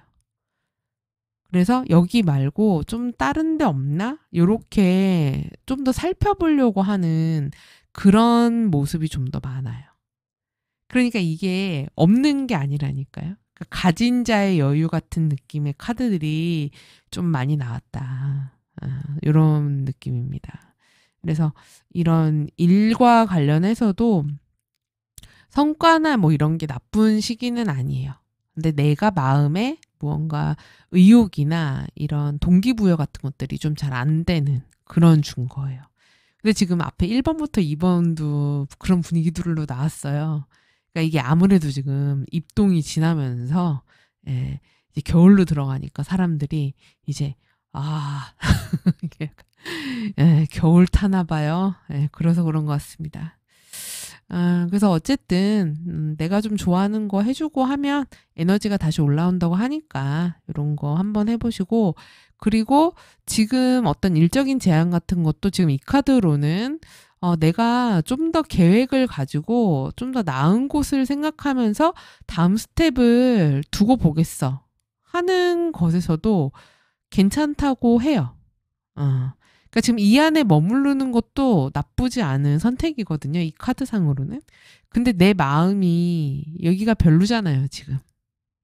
그래서 여기 말고 좀 다른 데 없나? 요렇게 좀 더 살펴보려고 하는 그런 모습이 좀 더 많아요. 그러니까 이게 없는 게 아니라니까요. 그러니까 가진 자의 여유 같은 느낌의 카드들이 좀 많이 나왔다. 이런 아, 느낌입니다. 그래서 이런 일과 관련해서도 성과나 뭐 이런 게 나쁜 시기는 아니에요. 근데 내가 마음에 무언가 의욕이나 이런 동기부여 같은 것들이 좀 잘 안 되는 그런 중거예요. 근데 지금 앞에 1번부터 2번도 그런 분위기들로 나왔어요. 그러니까 이게 아무래도 지금 입동이 지나면서 예, 이제 겨울로 들어가니까 사람들이 이제 아, <laughs> 예, 겨울 타나 봐요. 예, 그래서 그런 것 같습니다. 아, 그래서 어쨌든 음, 내가 좀 좋아하는 거 해주고 하면 에너지가 다시 올라온다고 하니까 이런 거 한번 해보시고 그리고 지금 어떤 일적인 제안 같은 것도 지금 이 카드로는 어, 내가 좀 더 계획을 가지고 좀 더 나은 곳을 생각하면서 다음 스텝을 두고 보겠어 하는 것에서도 괜찮다고 해요. 어. 그러니까 지금 이 안에 머무르는 것도 나쁘지 않은 선택이거든요. 이 카드상으로는. 근데 내 마음이 여기가 별로잖아요, 지금.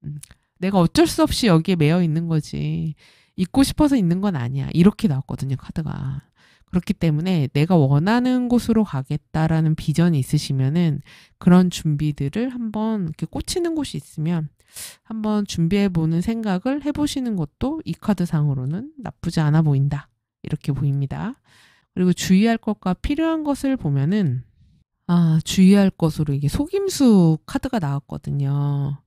음. 내가 어쩔 수 없이 여기에 매여 있는 거지. 있고 싶어서 있는 건 아니야. 이렇게 나왔거든요, 카드가. 그렇기 때문에 내가 원하는 곳으로 가겠다라는 비전이 있으시면은 그런 준비들을 한번 이렇게 꽂히는 곳이 있으면 한번 준비해 보는 생각을 해보시는 것도 이 카드상으로는 나쁘지 않아 보인다. 이렇게 보입니다. 그리고 주의할 것과 필요한 것을 보면은 아, 주의할 것으로 이게 속임수 카드가 나왔거든요.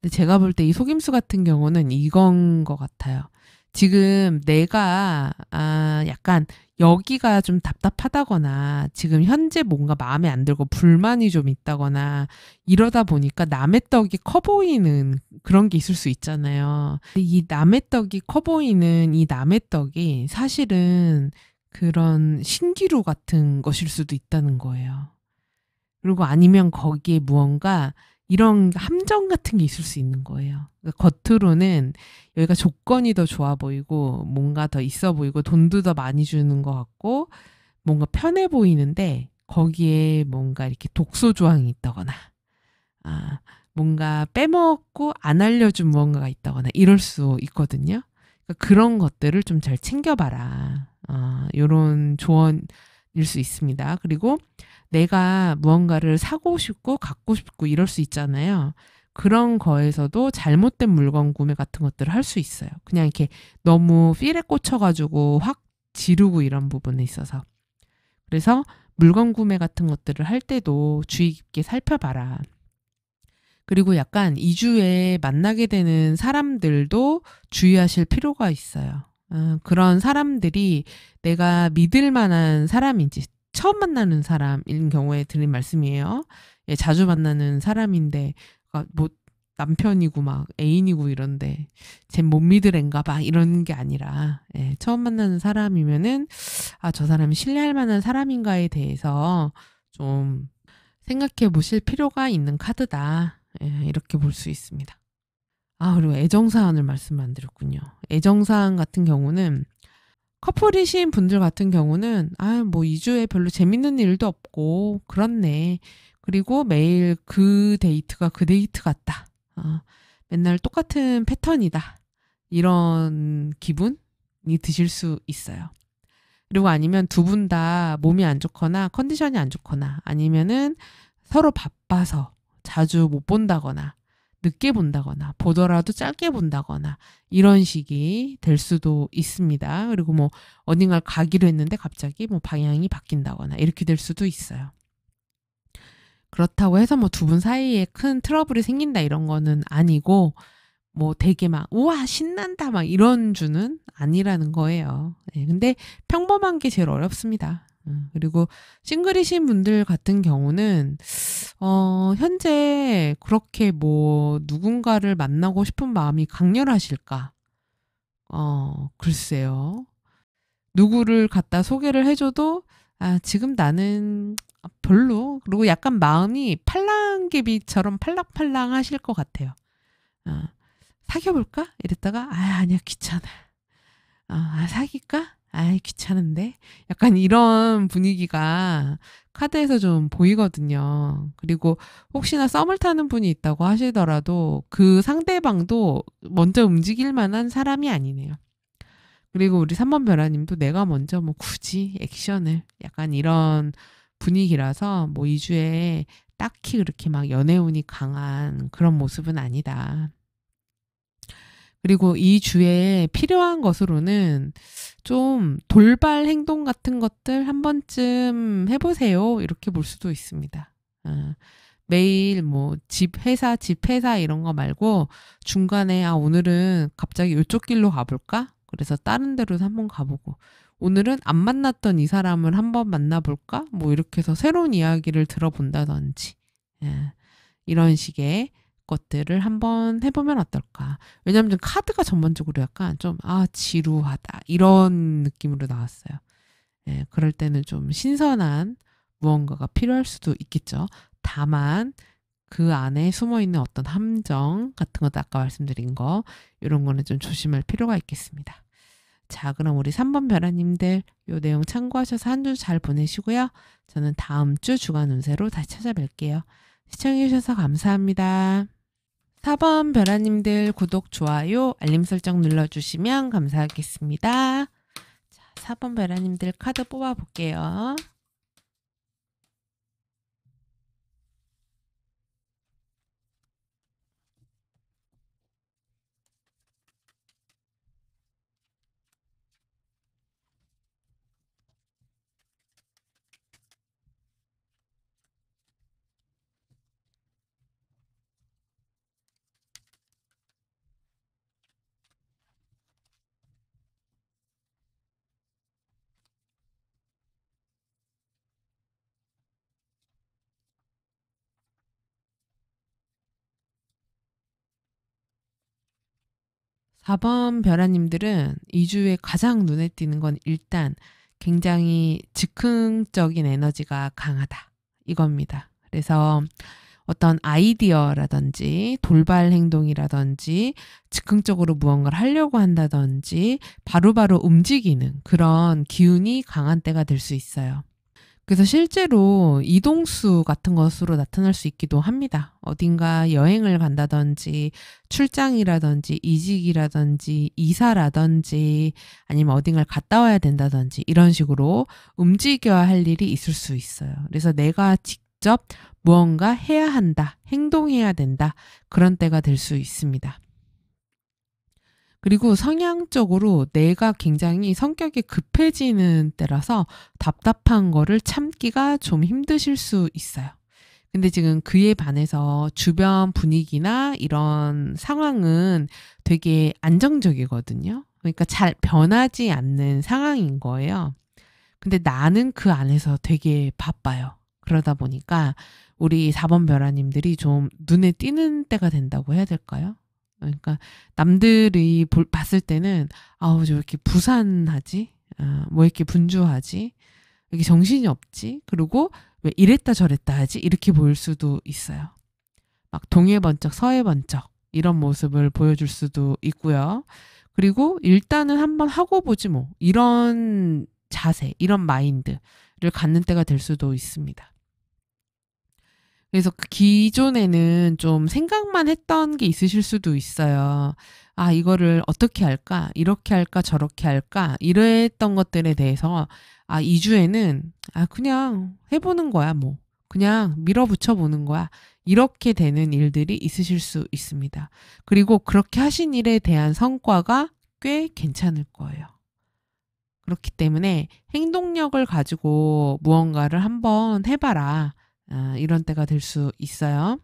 근데 제가 볼 때 이 속임수 같은 경우는 이건 것 같아요. 지금 내가 아 약간 여기가 좀 답답하다거나 지금 현재 뭔가 마음에 안 들고 불만이 좀 있다거나 이러다 보니까 남의 떡이 커 보이는 그런 게 있을 수 있잖아요. 이 남의 떡이 커 보이는 이 남의 떡이 사실은 그런 신기루 같은 것일 수도 있다는 거예요. 그리고 아니면 거기에 무언가 이런 함정 같은 게 있을 수 있는 거예요. 그러니까 겉으로는 여기가 조건이 더 좋아 보이고 뭔가 더 있어 보이고 돈도 더 많이 주는 것 같고 뭔가 편해 보이는데 거기에 뭔가 이렇게 독소 조항이 있다거나 아 뭔가 빼먹고 안 알려준 무언가가 있다거나 이럴 수 있거든요. 그러니까 그런 것들을 좀 잘 챙겨봐라. 아, 요런 조언 일수 있습니다. 그리고 내가 무언가를 사고 싶고 갖고 싶고 이럴 수 있잖아요. 그런 거에서도 잘못된 물건 구매 같은 것들을 할 수 있어요. 그냥 이렇게 너무 필에 꽂혀가지고 확 지르고 이런 부분에 있어서. 그래서 물건 구매 같은 것들을 할 때도 주의 깊게 살펴봐라. 그리고 약간 2주에 만나게 되는 사람들도 주의하실 필요가 있어요. 아, 그런 사람들이 내가 믿을 만한 사람인지 처음 만나는 사람인 경우에 드린 말씀이에요. 예, 자주 만나는 사람인데 그러니까 뭐 남편이고 막 애인이고 이런데 쟤 못 믿으랜가 봐 이런 게 아니라 예, 처음 만나는 사람이면은 아저 사람이 신뢰할 만한 사람인가에 대해서 좀 생각해 보실 필요가 있는 카드다 예, 이렇게 볼 수 있습니다. 아, 그리고 애정사항을 말씀 안 드렸군요. 애정사항 같은 경우는 커플이신 분들 같은 경우는 아, 뭐 2주에 별로 재밌는 일도 없고 그렇네. 그리고 매일 그 데이트가 그 데이트 같다. 아, 맨날 똑같은 패턴이다. 이런 기분이 드실 수 있어요. 그리고 아니면 두 분 다 몸이 안 좋거나 컨디션이 안 좋거나 아니면은 서로 바빠서 자주 못 본다거나 늦게 본다거나 보더라도 짧게 본다거나 이런 식이 될 수도 있습니다. 그리고 뭐 어딘가를 가기로 했는데 갑자기 뭐 방향이 바뀐다거나 이렇게 될 수도 있어요. 그렇다고 해서 뭐 두 분 사이에 큰 트러블이 생긴다 이런 거는 아니고 뭐 되게 막 우와 신난다 막 이런 주는 아니라는 거예요. 네, 근데 평범한 게 제일 어렵습니다. 음, 그리고 싱글이신 분들 같은 경우는 어, 현재 그렇게 뭐 누군가를 만나고 싶은 마음이 강렬하실까? 어, 글쎄요. 누구를 갖다 소개를 해줘도 아, 지금 나는 별로 그리고 약간 마음이 팔랑개비처럼 팔랑팔랑 하실 것 같아요. 어, 사귀어볼까? 이랬다가 아 아니야 귀찮아. 어, 아 사귈까? 아이, 귀찮은데? 약간 이런 분위기가 카드에서 좀 보이거든요. 그리고 혹시나 썸을 타는 분이 있다고 하시더라도 그 상대방도 먼저 움직일 만한 사람이 아니네요. 그리고 우리 3번 변화님도 내가 먼저 뭐 굳이 액션을 약간 이런 분위기라서 뭐 2주에 딱히 그렇게 막 연애운이 강한 그런 모습은 아니다. 그리고 이 주에 필요한 것으로는 좀 돌발 행동 같은 것들 한 번쯤 해보세요. 이렇게 볼 수도 있습니다. 아, 매일 뭐 집 회사, 집 회사 이런 거 말고 중간에 아, 오늘은 갑자기 이쪽 길로 가볼까? 그래서 다른 데로 한번 가보고 오늘은 안 만났던 이 사람을 한번 만나볼까? 뭐 이렇게 해서 새로운 이야기를 들어본다든지 예, 이런 식의 것들을 한번 해보면 어떨까. 왜냐하면 카드가 전반적으로 약간 좀, 아, 지루하다. 이런 느낌으로 나왔어요. 예, 그럴 때는 좀 신선한 무언가가 필요할 수도 있겠죠. 다만, 그 안에 숨어 있는 어떤 함정 같은 것도 아까 말씀드린 거, 이런 거는 좀 조심할 필요가 있겠습니다. 자, 그럼 우리 3번 벼라님들 요 내용 참고하셔서 한 주 잘 보내시고요. 저는 다음 주 주간 운세로 다시 찾아뵐게요. 시청해주셔서 감사합니다. 4번 벼라님들 구독, 좋아요, 알림 설정 눌러주시면 감사하겠습니다. 자, 4번 벼라님들 카드 뽑아볼게요. 4번 벼라님들은 2주에 가장 눈에 띄는 건 일단 굉장히 즉흥적인 에너지가 강하다. 이겁니다. 그래서 어떤 아이디어라든지 돌발 행동이라든지 즉흥적으로 무언가를 하려고 한다든지 바로바로 바로 움직이는 그런 기운이 강한 때가 될 수 있어요. 그래서 실제로 이동수 같은 것으로 나타날 수 있기도 합니다. 어딘가 여행을 간다든지 출장이라든지 이직이라든지 이사라든지 아니면 어딘가를 갔다 와야 된다든지 이런 식으로 움직여야 할 일이 있을 수 있어요. 그래서 내가 직접 무언가 해야 한다, 행동해야 된다 그런 때가 될 수 있습니다. 그리고 성향적으로 내가 굉장히 성격이 급해지는 때라서 답답한 거를 참기가 좀 힘드실 수 있어요. 근데 지금 그에 반해서 주변 분위기나 이런 상황은 되게 안정적이거든요. 그러니까 잘 변하지 않는 상황인 거예요. 근데 나는 그 안에서 되게 바빠요. 그러다 보니까 우리 4번 벼라님들이 좀 눈에 띄는 때가 된다고 해야 될까요? 그러니까 남들이 볼, 봤을 때는 아우 저 이렇게 부산하지, 아, 뭐 이렇게 분주하지, 이렇게 정신이 없지, 그리고 왜 이랬다 저랬다 하지 이렇게 보일 수도 있어요. 막 동해 번쩍 서해 번쩍 이런 모습을 보여줄 수도 있고요. 그리고 일단은 한번 하고 보지 뭐 이런 자세, 이런 마인드를 갖는 때가 될 수도 있습니다. 그래서 그 기존에는 좀 생각만 했던 게 있으실 수도 있어요. 아, 이거를 어떻게 할까? 이렇게 할까? 저렇게 할까? 이랬던 것들에 대해서 아, 이주에는 아, 그냥 해보는 거야, 뭐. 그냥 밀어붙여 보는 거야. 이렇게 되는 일들이 있으실 수 있습니다. 그리고 그렇게 하신 일에 대한 성과가 꽤 괜찮을 거예요. 그렇기 때문에 행동력을 가지고 무언가를 한번 해봐라. 아, 이런 때가 될 수 있어요.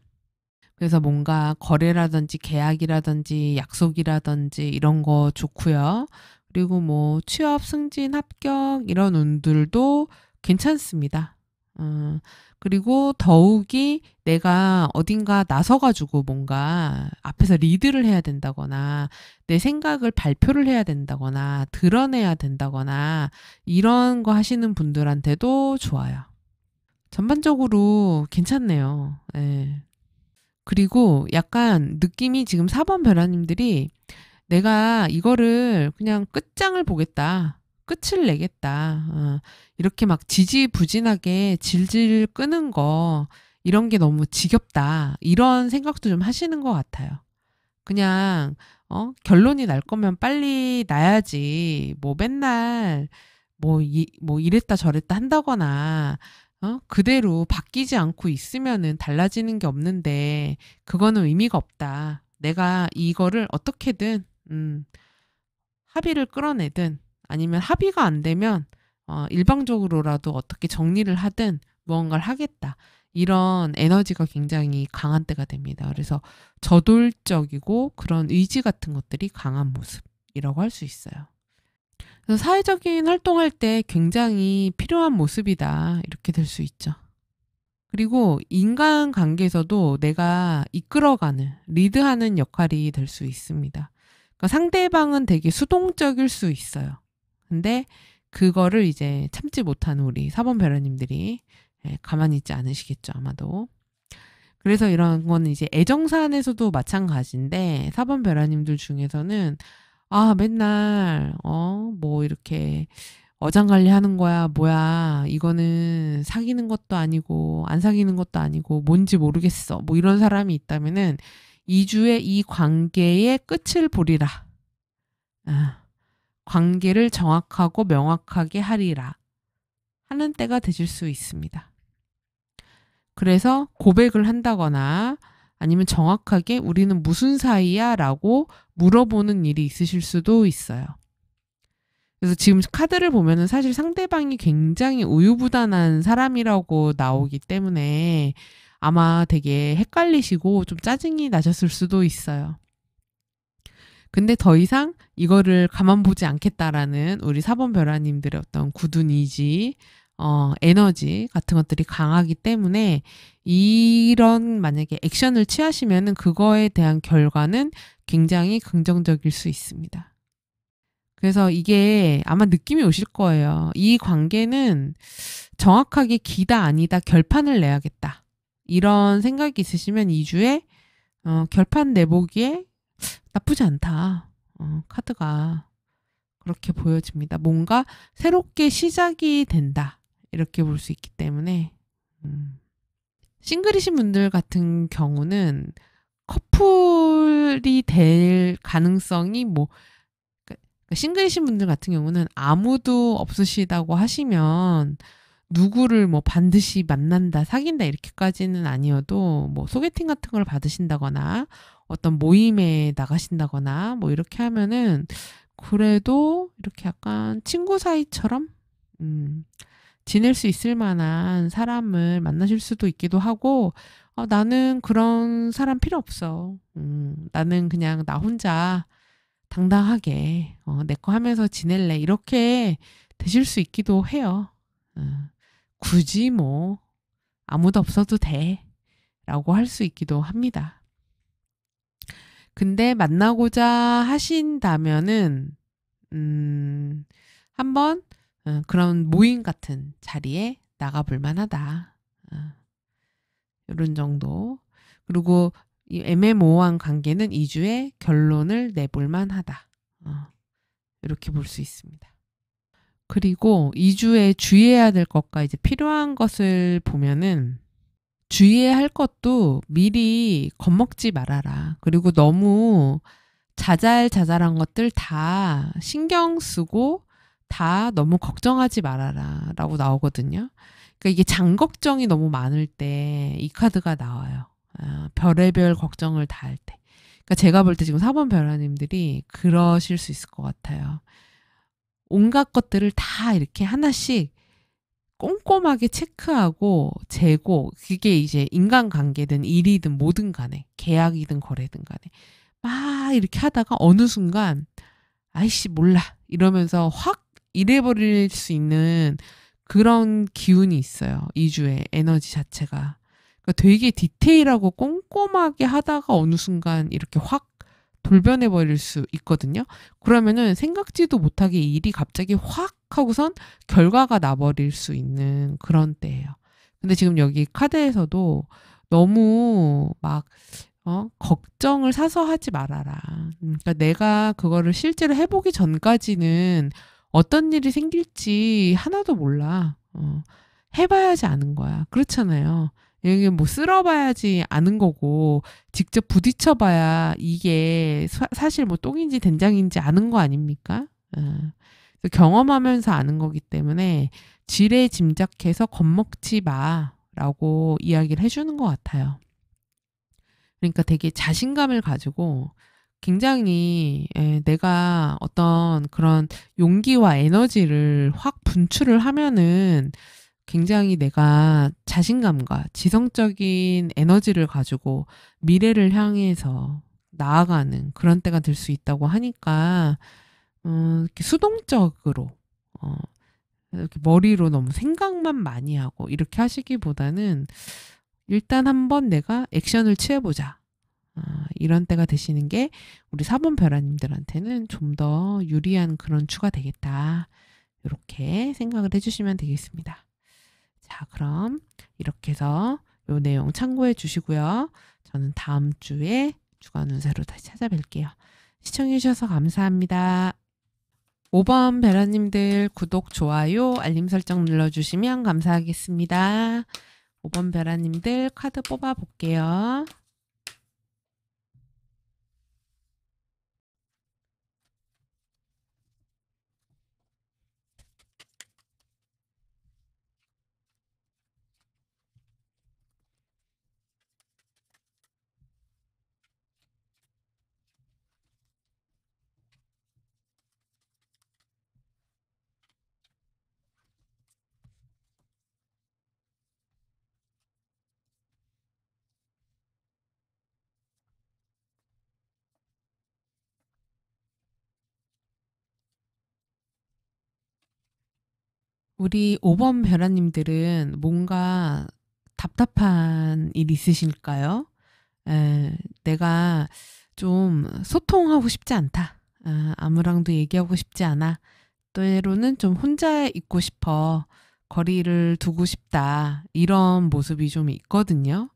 그래서 뭔가 거래라든지 계약이라든지 약속이라든지 이런 거 좋고요. 그리고 뭐 취업, 승진, 합격 이런 운들도 괜찮습니다. 어, 그리고 더욱이 내가 어딘가 나서가지고 뭔가 앞에서 리드를 해야 된다거나 내 생각을 발표를 해야 된다거나 드러내야 된다거나 이런 거 하시는 분들한테도 좋아요. 전반적으로 괜찮네요. 예. 그리고 약간 느낌이 지금 4번 변화님들이 내가 이거를 그냥 끝장을 보겠다. 끝을 내겠다. 어, 이렇게 막 지지부진하게 질질 끄는 거, 이런 게 너무 지겹다. 이런 생각도 좀 하시는 것 같아요. 그냥, 어, 결론이 날 거면 빨리 나야지. 뭐 맨날, 뭐, 이, 뭐 이랬다 저랬다 한다거나, 어? 그대로 바뀌지 않고 있으면은 달라지는 게 없는데 그거는 의미가 없다. 내가 이거를 어떻게든 음, 합의를 끌어내든 아니면 합의가 안 되면 어, 일방적으로라도 어떻게 정리를 하든 무언가를 하겠다. 이런 에너지가 굉장히 강한 때가 됩니다. 그래서 저돌적이고 그런 의지 같은 것들이 강한 모습이라고 할 수 있어요. 그래서 사회적인 활동할 때 굉장히 필요한 모습이다. 이렇게 될 수 있죠. 그리고 인간 관계에서도 내가 이끌어가는, 리드하는 역할이 될 수 있습니다. 그러니까 상대방은 되게 수동적일 수 있어요. 근데 그거를 이제 참지 못한 우리 사범 배호님들이 예, 가만히 있지 않으시겠죠, 아마도. 그래서 이런 거는 이제 애정사안에서도 마찬가지인데 사범 배호님들 중에서는 아, 맨날, 어, 뭐, 이렇게, 어장관리 하는 거야, 뭐야, 이거는 사귀는 것도 아니고, 안 사귀는 것도 아니고, 뭔지 모르겠어. 뭐 이런 사람이 있다면은, 2주에 이 관계의 끝을 보리라. 아, 관계를 정확하고 명확하게 하리라. 하는 때가 되실 수 있습니다. 그래서 고백을 한다거나, 아니면 정확하게 우리는 무슨 사이야? 라고 물어보는 일이 있으실 수도 있어요. 그래서 지금 카드를 보면은 사실 상대방이 굉장히 우유부단한 사람이라고 나오기 때문에 아마 되게 헷갈리시고 좀 짜증이 나셨을 수도 있어요. 근데 더 이상 이거를 가만 보지 않겠다라는 우리 사번 별아님들의 어떤 굳은 의지, 어, 에너지 같은 것들이 강하기 때문에 이런 만약에 액션을 취하시면은 그거에 대한 결과는 굉장히 긍정적일 수 있습니다. 그래서 이게 아마 느낌이 오실 거예요. 이 관계는 정확하게 기다 아니다 결판을 내야겠다. 이런 생각이 있으시면 2주에 어, 결판 내보기에 나쁘지 않다. 어, 카드가 그렇게 보여집니다. 뭔가 새롭게 시작이 된다. 이렇게 볼 수 있기 때문에 음. 싱글이신 분들 같은 경우는 커플이 될 가능성이 뭐 그러니까 싱글이신 분들 같은 경우는 아무도 없으시다고 하시면 누구를 뭐 반드시 만난다, 사귄다 이렇게까지는 아니어도 뭐 소개팅 같은 걸 받으신다거나 어떤 모임에 나가신다거나 뭐 이렇게 하면은 그래도 이렇게 약간 친구 사이처럼 음 지낼 수 있을 만한 사람을 만나실 수도 있기도 하고 어, 나는 그런 사람 필요 없어. 음, 나는 그냥 나 혼자 당당하게 어, 내거 하면서 지낼래 이렇게 되실 수 있기도 해요. 음, 굳이 뭐 아무도 없어도 돼라고 할 수 있기도 합니다. 근데 만나고자 하신다면은 음, 한번 어, 그런 모임 같은 자리에 나가볼 만하다. 이런 어, 정도. 그리고 이 애매모호한 관계는 2주에 결론을 내볼 만하다. 어, 이렇게 볼 수 있습니다. 그리고 2주에 주의해야 될 것과 이제 필요한 것을 보면은 주의해야 할 것도 미리 겁먹지 말아라. 그리고 너무 자잘자잘한 것들 다 신경 쓰고 다 너무 걱정하지 말아라 라고 나오거든요. 그러니까 이게 장 걱정이 너무 많을 때 이 카드가 나와요. 아, 별의별 걱정을 다 할 때. 그러니까 제가 볼 때 지금 4번 변화님들이 그러실 수 있을 것 같아요. 온갖 것들을 다 이렇게 하나씩 꼼꼼하게 체크하고 재고 그게 이제 인간관계든 일이든 뭐든 간에 계약이든 거래든 간에 막 이렇게 하다가 어느 순간 아이씨 몰라 이러면서 확 이래버릴 수 있는 그런 기운이 있어요. 2주에 에너지 자체가. 그러니까 되게 디테일하고 꼼꼼하게 하다가 어느 순간 이렇게 확 돌변해 버릴 수 있거든요. 그러면은 생각지도 못하게 일이 갑자기 확 하고선 결과가 나버릴 수 있는 그런 때예요. 근데 지금 여기 카드에서도 너무 막 어? 걱정을 사서 하지 말아라. 그러니까 내가 그거를 실제로 해보기 전까지는 어떤 일이 생길지 하나도 몰라. 어, 해봐야지 아는 거야. 그렇잖아요. 이게 뭐 쓸어봐야지 아는 거고 직접 부딪혀봐야 이게 사, 실뭐 똥인지 된장인지 아는 거 아닙니까? 어. 경험하면서 아는 거기 때문에 지레 짐작해서 겁먹지 마라고 이야기를 해주는 것 같아요. 그러니까 되게 자신감을 가지고 굉장히 에, 예, 내가 어떤 그런 용기와 에너지를 확 분출을 하면은 굉장히 내가 자신감과 지성적인 에너지를 가지고 미래를 향해서 나아가는 그런 때가 될 수 있다고 하니까 음, 이렇게 수동적으로 어, 이렇게 머리로 너무 생각만 많이 하고 이렇게 하시기보다는 일단 한번 내가 액션을 취해보자. 아, 이런 때가 되시는 게 우리 4번 벼라님들한테는 좀 더 유리한 그런 추가 되겠다. 이렇게 생각을 해주시면 되겠습니다. 자, 그럼 이렇게 해서 요 내용 참고해 주시고요. 저는 다음 주에 주간 운세로 다시 찾아뵐게요. 시청해 주셔서 감사합니다. 5번 베라님들 구독, 좋아요, 알림 설정 눌러주시면 감사하겠습니다. 5번 베라님들 카드 뽑아볼게요. 우리 5번 벼라님들은 뭔가 답답한 일 있으실까요? 에, 내가 좀 소통하고 싶지 않다. 아, 아무랑도 얘기하고 싶지 않아. 때로는 좀 혼자 있고 싶어. 거리를 두고 싶다. 이런 모습이 좀 있거든요.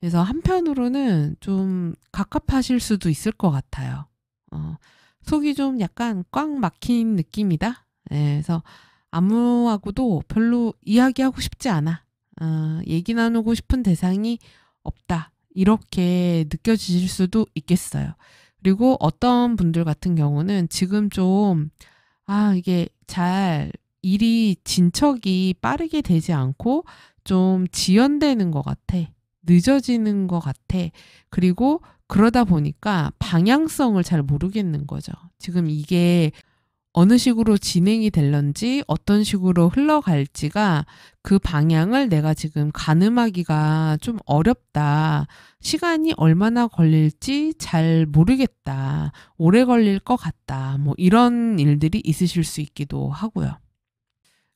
그래서 한편으로는 좀 갑갑하실 수도 있을 것 같아요. 어, 속이 좀 약간 꽉 막힌 느낌이다. 네, 그래서 아무하고도 별로 이야기하고 싶지 않아. 어, 얘기 나누고 싶은 대상이 없다. 이렇게 느껴지실 수도 있겠어요. 그리고 어떤 분들 같은 경우는 지금 좀, 아, 이게 잘 일이 진척이 빠르게 되지 않고 좀 지연되는 것 같아. 늦어지는 것 같아. 그리고 그러다 보니까 방향성을 잘 모르겠는 거죠. 지금 이게 어느 식으로 진행이 될런지 어떤 식으로 흘러갈지가 그 방향을 내가 지금 가늠하기가 좀 어렵다. 시간이 얼마나 걸릴지 잘 모르겠다. 오래 걸릴 것 같다. 뭐 이런 일들이 있으실 수 있기도 하고요.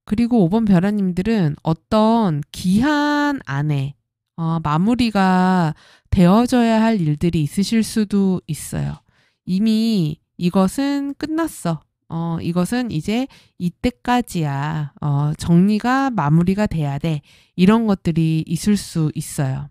그리고 5번 벼라님들은 어떤 기한 안에 어, 마무리가 되어져야 할 일들이 있으실 수도 있어요. 이미 이것은 끝났어. 어, 이것은 이제 이때까지야. 어, 정리가 마무리가 돼야 돼. 이런 것들이 있을 수 있어요.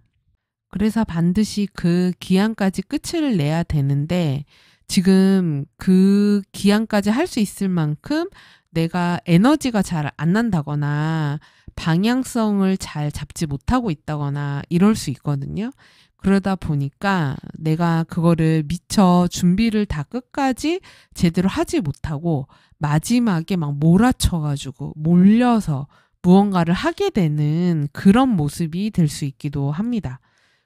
그래서 반드시 그 기한까지 끝을 내야 되는데 지금 그 기한까지 할 수 있을 만큼 내가 에너지가 잘 안 난다거나 방향성을 잘 잡지 못하고 있다거나 이럴 수 있거든요. 그러다 보니까 내가 그거를 미처 준비를 다 끝까지 제대로 하지 못하고 마지막에 막 몰아쳐가지고 몰려서 무언가를 하게 되는 그런 모습이 될 수 있기도 합니다.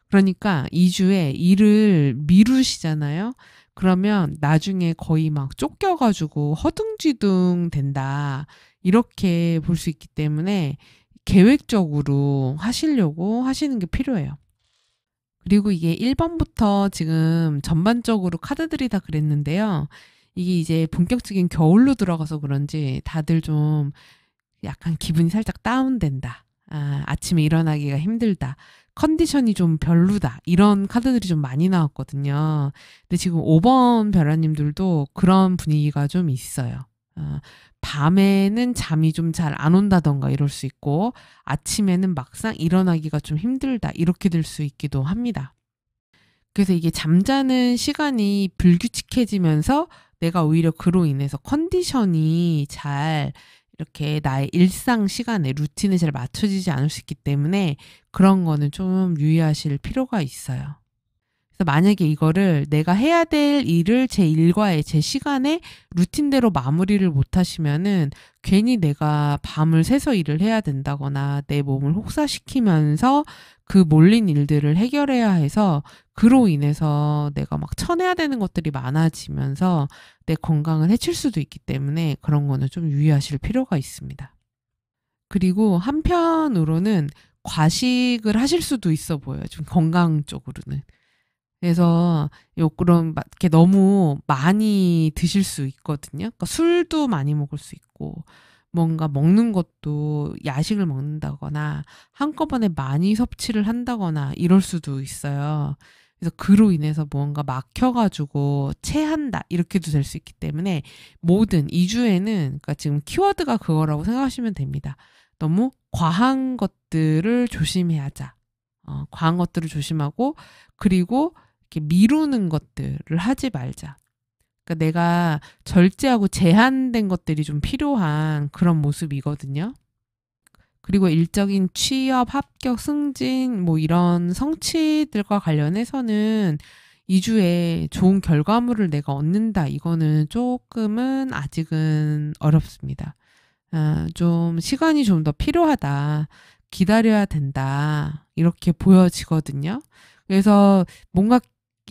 그러니까 2주에 일을 미루시잖아요. 그러면 나중에 거의 막 쫓겨가지고 허둥지둥 된다. 이렇게 볼 수 있기 때문에 계획적으로 하시려고 하시는 게 필요해요. 그리고 이게 1번부터 지금 전반적으로 카드들이 다 그랬는데요. 이게 이제 본격적인 겨울로 들어가서 그런지 다들 좀 약간 기분이 살짝 다운된다. 아, 아침에 일어나기가 힘들다. 컨디션이 좀 별로다. 이런 카드들이 좀 많이 나왔거든요. 근데 지금 5번 별라님들도 그런 분위기가 좀 있어요. 아, 밤에는 잠이 좀 잘 안 온다던가 이럴 수 있고 아침에는 막상 일어나기가 좀 힘들다 이렇게 될 수 있기도 합니다. 그래서 이게 잠자는 시간이 불규칙해지면서 내가 오히려 그로 인해서 컨디션이 잘 이렇게 나의 일상 시간에 루틴에 잘 맞춰지지 않을 수 있기 때문에 그런 거는 좀 유의하실 필요가 있어요. 만약에 이거를 내가 해야 될 일을 제 일과에 제 시간에 루틴대로 마무리를 못 하시면은 괜히 내가 밤을 새서 일을 해야 된다거나 내 몸을 혹사시키면서 그 몰린 일들을 해결해야 해서 그로 인해서 내가 막 쳐내야 되는 것들이 많아지면서 내 건강을 해칠 수도 있기 때문에 그런 거는 좀 유의하실 필요가 있습니다. 그리고 한편으로는 과식을 하실 수도 있어 보여요. 좀 건강 적으로는 그래서 요 그런 이렇게 너무 많이 드실 수 있거든요. 그러니까 술도 많이 먹을 수 있고 뭔가 먹는 것도 야식을 먹는다거나 한꺼번에 많이 섭취를 한다거나 이럴 수도 있어요. 그래서 그로 인해서 뭔가 막혀가지고 체한다 이렇게도 될 수 있기 때문에 모든 이주에는 그러니까 지금 키워드가 그거라고 생각하시면 됩니다. 너무 과한 것들을 조심해야자. 어, 과한 것들을 조심하고 그리고 이렇게 미루는 것들을 하지 말자. 그러니까 내가 절제하고 제한된 것들이 좀 필요한 그런 모습이거든요. 그리고 일적인 취업, 합격, 승진 뭐 이런 성취들과 관련해서는 2주에 좋은 결과물을 내가 얻는다. 이거는 조금은 아직은 어렵습니다. 아, 좀 시간이 좀 더 필요하다. 기다려야 된다. 이렇게 보여지거든요. 그래서 뭔가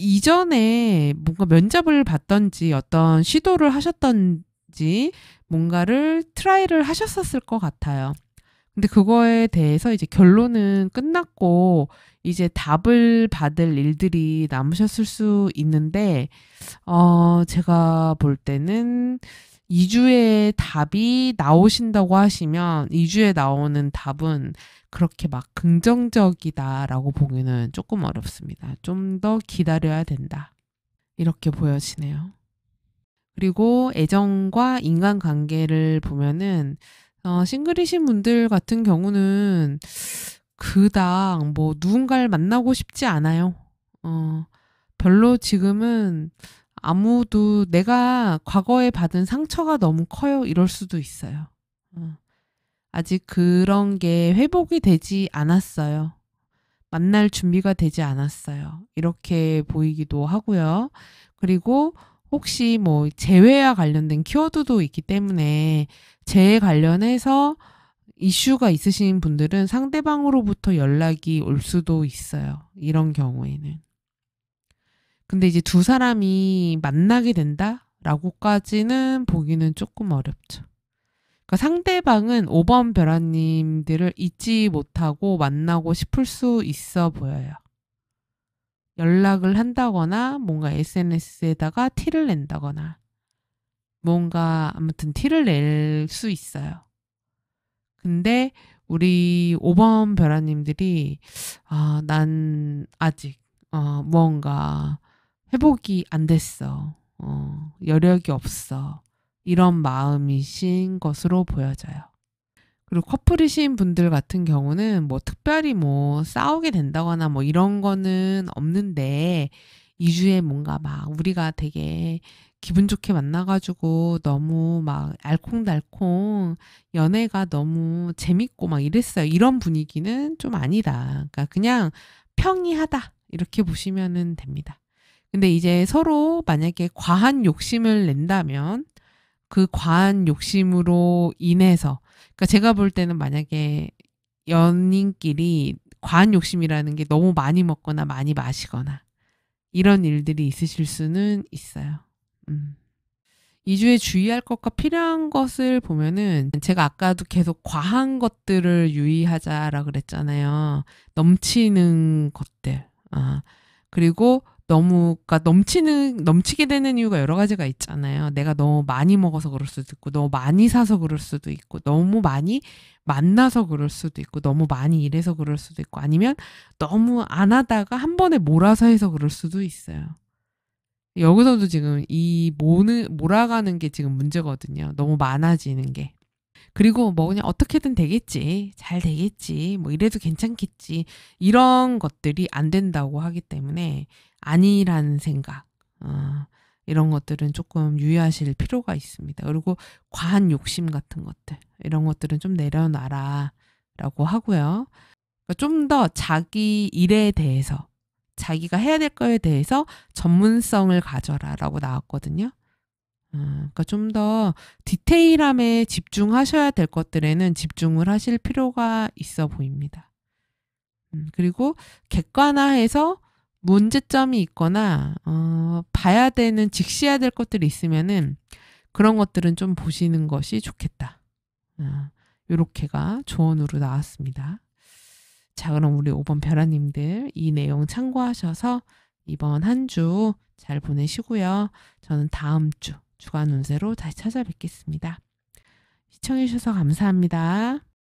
이전에 뭔가 면접을 봤던지 어떤 시도를 하셨던지 뭔가를 트라이를 하셨었을 것 같아요. 근데 그거에 대해서 이제 결론은 끝났고 이제 답을 받을 일들이 남으셨을 수 있는데 어 제가 볼 때는 2주에 답이 나오신다고 하시면 2주에 나오는 답은 그렇게 막 긍정적이다라고 보기는 조금 어렵습니다. 좀 더 기다려야 된다. 이렇게 보여지네요. 그리고 애정과 인간관계를 보면은 어, 싱글이신 분들 같은 경우는 그닥 뭐 누군가를 만나고 싶지 않아요. 어, 별로 지금은 아무도 내가 과거에 받은 상처가 너무 커요. 이럴 수도 있어요. 어. 아직 그런 게 회복이 되지 않았어요. 만날 준비가 되지 않았어요. 이렇게 보이기도 하고요. 그리고 혹시 뭐 재회와 관련된 키워드도 있기 때문에 재회 관련해서 이슈가 있으신 분들은 상대방으로부터 연락이 올 수도 있어요. 이런 경우에는. 근데 이제 두 사람이 만나게 된다라고까지는 보기는 조금 어렵죠. 그러니까 상대방은 5번 벼라님들을 잊지 못하고 만나고 싶을 수 있어 보여요. 연락을 한다거나 뭔가 SNS에다가 티를 낸다거나 뭔가 아무튼 티를 낼 수 있어요. 근데 우리 5번 벼라님들이 아, 난 아직 어, 뭔가 회복이 안 됐어. 어, 여력이 없어. 이런 마음이신 것으로 보여져요. 그리고 커플이신 분들 같은 경우는 뭐 특별히 뭐 싸우게 된다거나 뭐 이런 거는 없는데 2주에 뭔가 막 우리가 되게 기분 좋게 만나가지고 너무 막 알콩달콩 연애가 너무 재밌고 막 이랬어요. 이런 분위기는 좀 아니다. 그러니까 그냥 평이하다. 이렇게 보시면 됩니다. 근데 이제 서로 만약에 과한 욕심을 낸다면 그 과한 욕심으로 인해서 그러니까 제가 볼 때는 만약에 연인끼리 과한 욕심이라는 게 너무 많이 먹거나 많이 마시거나 이런 일들이 있으실 수는 있어요. 음. 2주에 주의할 것과 필요한 것을 보면은 제가 아까도 계속 과한 것들을 유의하자라 그랬잖아요. 넘치는 것들. 아. 그리고 너무 그러니까 넘치는 넘치게 되는 이유가 여러 가지가 있잖아요. 내가 너무 많이 먹어서 그럴 수도 있고 너무 많이 사서 그럴 수도 있고 너무 많이 만나서 그럴 수도 있고 너무 많이 일해서 그럴 수도 있고 아니면 너무 안 하다가 한 번에 몰아서 해서 그럴 수도 있어요. 여기서도 지금 이 모는 몰아가는 게 지금 문제거든요. 너무 많아지는 게. 그리고 뭐 그냥 어떻게든 되겠지. 잘 되겠지. 뭐 이래도 괜찮겠지. 이런 것들이 안 된다고 하기 때문에 아니라는 생각. 어, 이런 것들은 조금 유의하실 필요가 있습니다. 그리고 과한 욕심 같은 것들. 이런 것들은 좀 내려놔라. 라고 하고요. 그러니까 좀더 자기 일에 대해서 자기가 해야 될 거에 대해서 전문성을 가져라 라고 나왔거든요. 아, 그러니까 좀 더 디테일함에 집중하셔야 될 것들에는 집중을 하실 필요가 있어 보입니다. 음, 그리고 객관화해서 문제점이 있거나 어, 봐야 되는 직시해야 될 것들이 있으면은 그런 것들은 좀 보시는 것이 좋겠다. 이렇게가 아, 조언으로 나왔습니다. 자, 그럼 우리 5번 벼라님들 이 내용 참고하셔서 이번 한 주 잘 보내시고요. 저는 다음 주 주간 운세로 다시 찾아뵙겠습니다. 시청해주셔서 감사합니다.